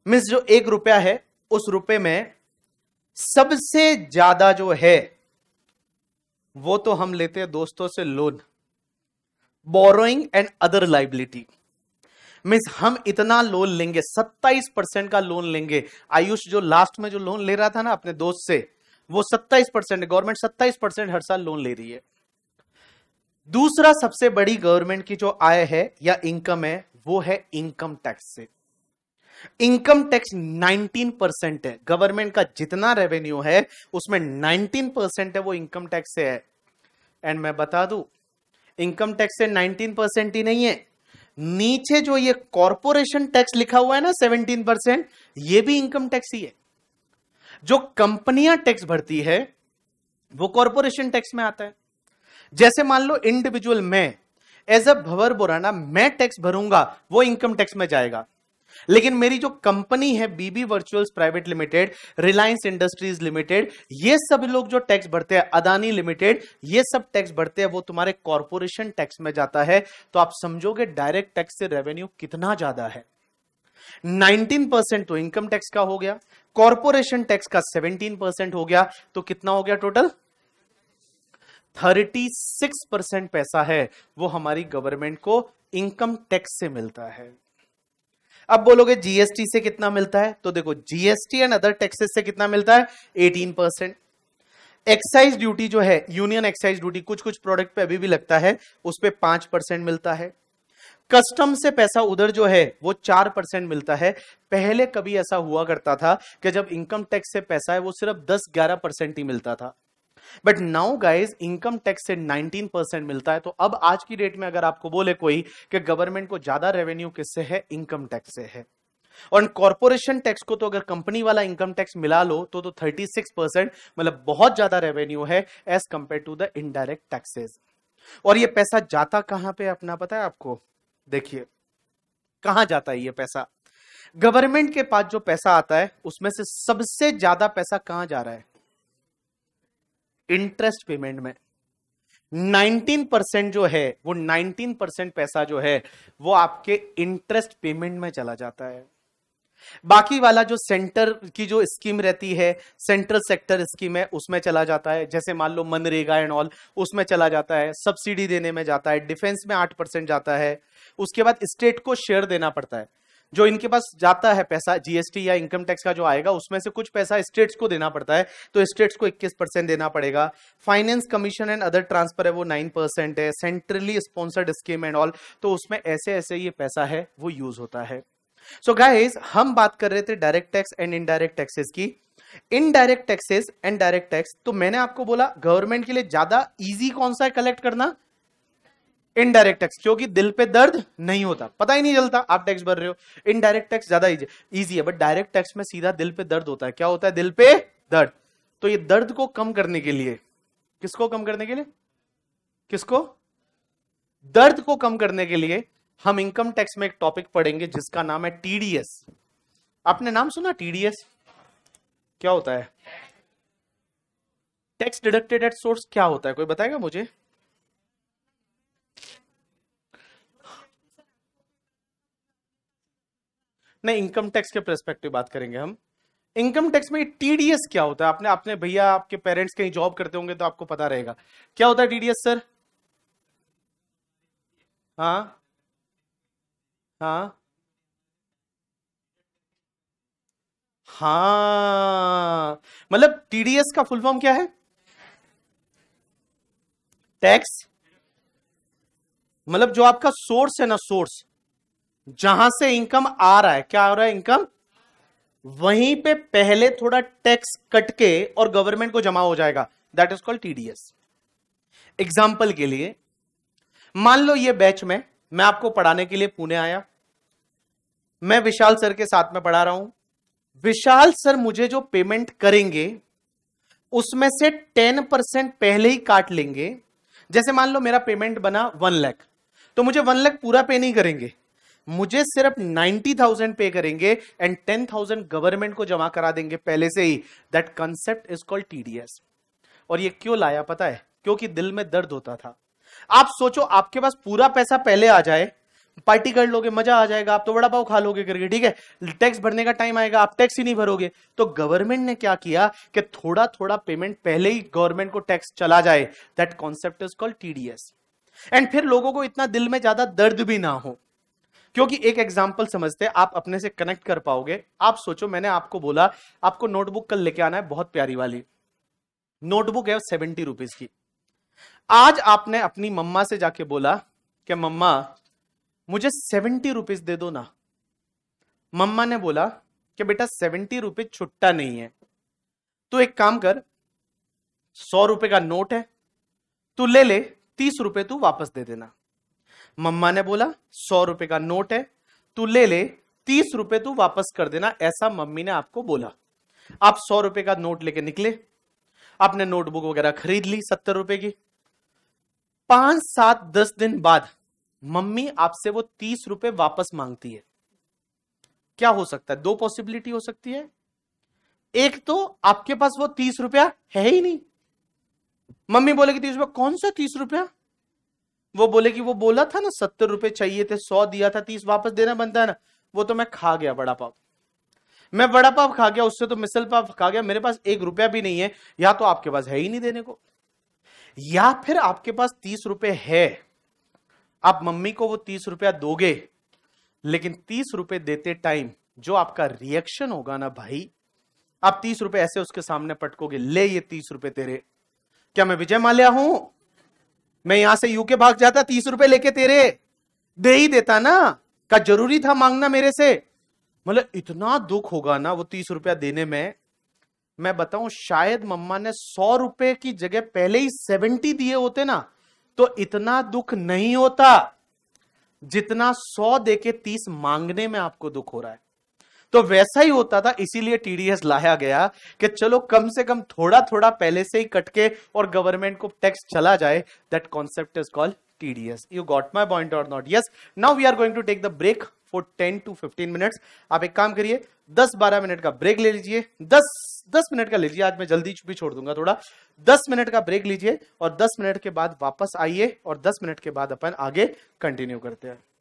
मीन्स जो एक रुपया है उस रुपए में सबसे ज्यादा जो है वो तो हम लेते हैं दोस्तों से loan borrowing and other liability means हम इतना लोन लेंगे 27 परसेंट का लोन लेंगे आयुष जो लास्ट में जो लोन ले रहा था ना अपने दोस्त से वो 27 परसेंट गवर्नमेंट 27 परसेंट हर साल लोन ले रही है दूसरा सबसे बड़ी गवर्नमेंट की जो आय है या इनकम है वो है इनकम टैक्स से इनकम टैक्स 19 परसेंट है गवर्नमेंट का जितना रेवेन्यू है उसमें 19 परसेंट है वो इनकम टैक्स से है एंड मैं बता दू इनकम टैक्स से 19 परसेंट ही नहीं है नीचे जो ये कॉरपोरेशन टैक्स लिखा हुआ है ना 17 परसेंट ये भी इनकम टैक्स ही है जो कंपनियां टैक्स भरती है वो कॉरपोरेशन टैक्स में आता है जैसे मान लो इंडिविजुअल में एज अ भवर बोराना मैं टैक्स भरूंगा वो इनकम टैक्स में जाएगा लेकिन मेरी जो कंपनी है BB Virtuals Private Limited Reliance Industries Limited ये सब लोग जो टैक्स भरते हैं अदानी लिमिटेड ये सब टैक्स भरते हैं वो तुम्हारे कॉरपोरेशन टैक्स में जाता है तो आप समझोगे डायरेक्ट टैक्स से रेवेन्यू कितना ज्यादा है 19 परसेंट तो इनकम टैक्स का हो गया कॉरपोरेशन टैक्स का 17 परसेंट हो गया तो कितना हो गया टोटल 36 परसेंट पैसा है वो हमारी गवर्नमेंट को इनकम टैक्स से मिलता है अब बोलोगे जीएसटी से कितना मिलता है तो देखो जीएसटी एंड अदर टैक्सेस से कितना मिलता है एटीन परसेंट एक्साइज ड्यूटी जो है यूनियन एक्साइज ड्यूटी कुछ कुछ प्रोडक्ट पे अभी भी लगता है उस पर पांच परसेंट मिलता है कस्टम से पैसा उधर जो है वो चार परसेंट मिलता है पहले कभी ऐसा हुआ करता था कि जब इनकम टैक्स से पैसा है वो सिर्फ दस ग्यारह परसेंट ही मिलता था but now guys income tax से 19 परसेंट मिलता है तो अब आज की डेट में अगर आपको बोले कोई कि गवर्नमेंट को ज्यादा रेवेन्यू किससे है इनकम टैक्स से है और कॉर्पोरेशन टैक्स को तो अगर कंपनी वाला इनकम टैक्स मिला लो तो तो 36 परसेंट मतलब बहुत ज्यादा रेवेन्यू है as compare to the indirect taxes और ये पैसा जाता कहां पे अपना पता है आपको देखिए कहां जाता है ये पैसा गवर्नमेंट के पास जो पैसा आता है उसमें से सबसे ज्यादा पैसा कहां जा रहा है इंटरेस्ट पेमेंट में 19 परसेंट जो है वो 19 परसेंट पैसा जो है वो आपके इंटरेस्ट पेमेंट में चला जाता है बाकी वाला जो सेंटर की जो स्कीम रहती है सेंट्रल सेक्टर स्कीम है उसमें चला जाता है जैसे मान लो मनरेगा एंड ऑल उसमें चला जाता है सब्सिडी देने में जाता है डिफेंस में आठ परसेंट जाता है उसके बाद स्टेट को शेयर देना पड़ता है जो इनके पास जाता है पैसा जीएसटी या इनकम टैक्स का जो आएगा उसमें से कुछ पैसा स्टेट्स को देना पड़ता है तो स्टेट्स को 21 परसेंट देना पड़ेगा finance commission and other transfer है वो 9 परसेंट है centrally sponsored scheme and all तो उसमें ऐसे ऐसे ये पैसा है वो यूज होता है सो so गाइज हम बात कर रहे थे direct tax and indirect taxes की indirect taxes and direct tax तो मैंने आपको बोला गवर्नमेंट के लिए ज्यादा इजी कौन सा है कलेक्ट करना इनडायरेक्ट टैक्स क्योंकि दिल पे दर्द नहीं होता पता ही नहीं चलता आप टैक्स भर रहे हो इनडायरेक्ट टैक्स ज्यादा इजी है बट डायरेक्ट टैक्स में सीधा दिल पे दर्द होता है क्या होता है दिल पे दर्द तो ये दर्द को कम करने के लिए किसको कम करने के लिए किसको दर्द को कम करने के लिए हम इनकम टैक्स में एक टॉपिक पढ़ेंगे जिसका नाम है टीडीएस आपने नाम सुना टीडीएस क्या होता है टैक्स डिडक्टेड एट सोर्स क्या होता है कोई बताएगा मुझे नहीं इनकम टैक्स के परस्पेक्टिव बात करेंगे हम इनकम टैक्स में टीडीएस क्या होता है आपने अपने भैया आपके पेरेंट्स कहीं जॉब करते होंगे तो आपको पता रहेगा क्या होता है टीडीएस सर हाँ हाँ हाँ मतलब टीडीएस का फुल फॉर्म क्या है टैक्स मतलब जो आपका सोर्स है ना सोर्स जहां से इनकम आ रहा है क्या हो रहा है इनकम वहीं पे पहले थोड़ा टैक्स कट के और गवर्नमेंट को जमा हो जाएगा that is called TDS example के लिए मान लो ये बैच में मैं आपको पढ़ाने के लिए पुणे आया मैं विशाल सर के साथ में पढ़ा रहा हूं विशाल सर मुझे जो पेमेंट करेंगे उसमें से टेन परसेंट पहले ही काट लेंगे जैसे मान लो मेरा पेमेंट बना वन लैख तो मुझे वन लैख पूरा पे नहीं करेंगे मुझे सिर्फ नाइनटी थाउजेंड पे करेंगे एंड टेन थाउजेंड गवर्नमेंट को जमा करा देंगे पहले से ही that concept is called TDS और ये क्यों लाया पता है क्योंकि दिल में दर्द होता था आप सोचो आपके पास पूरा पैसा पहले आ जाए पार्टी कर लोगे मजा आ जाएगा आप तो बड़ा पाव खा लोगे करके ठीक है टैक्स भरने का टाइम आएगा आप टैक्स ही नहीं भरोगे तो गवर्नमेंट ने क्या किया कि थोड़ा थोड़ा पेमेंट पहले ही गवर्नमेंट को टैक्स चला जाए that concept is called TDS and फिर लोगों को इतना दिल में ज्यादा दर्द भी ना हो क्योंकि एक एग्जाम्पल समझते हैं आप अपने से कनेक्ट कर पाओगे आप सोचो मैंने आपको बोला आपको नोटबुक कल लेके आना है बहुत प्यारी वाली नोटबुक है सेवेंटी रुपीज की आज आपने अपनी मम्मा से जाके बोला कि मम्मा मुझे सेवेंटी रुपीज दे दो ना मम्मा ने बोला कि बेटा सेवेंटी रुपीज छुट्टा नहीं है तू एक काम कर सौ रुपए का नोट है तू ले ले तीस रुपए तू वापस दे देना मम्मा ने बोला सौ रुपए का नोट है तू ले ले तीस रुपए तू वापस कर देना ऐसा मम्मी ने आपको बोला आप सौ रुपए का नोट लेके निकले आपने नोटबुक वगैरह खरीद ली सत्तर रुपए की पांच सात दस दिन बाद मम्मी आपसे वो तीस रुपए वापस मांगती है क्या हो सकता है दो पॉसिबिलिटी हो सकती है एक तो आपके पास वो तीस रुपया है ही नहीं मम्मी बोलेगी तीस रुपया कौन सा तीस रुपया वो बोले कि वो बोला था ना सत्तर रुपए चाहिए थे सौ दिया था तीस वापस देना बनता है ना वो तो मैं खा गया बड़ा पाव मैं बड़ा पाव खा गया उससे तो मिसल पाव खा गया मेरे पास एक रुपया भी नहीं है या तो आपके पास है ही नहीं देने को या फिर आपके पास तीस रुपए है आप मम्मी को वो तीस रुपया दोगे लेकिन तीस रुपए देते टाइम जो आपका रिएक्शन होगा ना भाई आप तीस रुपए ऐसे उसके सामने पटकोगे ले ये तीस रुपए तेरे क्या मैं विजय माल्या हूं मैं यहां से यूके भाग जाता तीस रुपए लेके तेरे दे ही देता ना का जरूरी था मांगना मेरे से मतलब इतना दुख होगा ना वो तीस रुपया देने में मैं बताऊं शायद मम्मा ने सौ रुपए की जगह पहले ही सेवेंटी दिए होते ना तो इतना दुख नहीं होता जितना सौ देके तीस मांगने में आपको दुख हो रहा है तो वैसा ही होता था इसीलिए टीडीएस लाया गया कि चलो कम से कम थोड़ा थोड़ा पहले से ही कटके और गवर्नमेंट को टैक्स चला जाए that concept is called TDS you got my point और not yes now we are going to take the break for ten to fifteen minutes आप एक काम करिए दस बारह मिनट का ब्रेक ले लीजिए दस दस मिनट का लीजिए आज मैं जल्दी भी छोड़ दूंगा थोड़ा दस मिनट का ब्रेक लीजिए और दस मिनट के बाद वापस आइए और दस मिनट के बाद अपन आगे कंटिन्यू करते हैं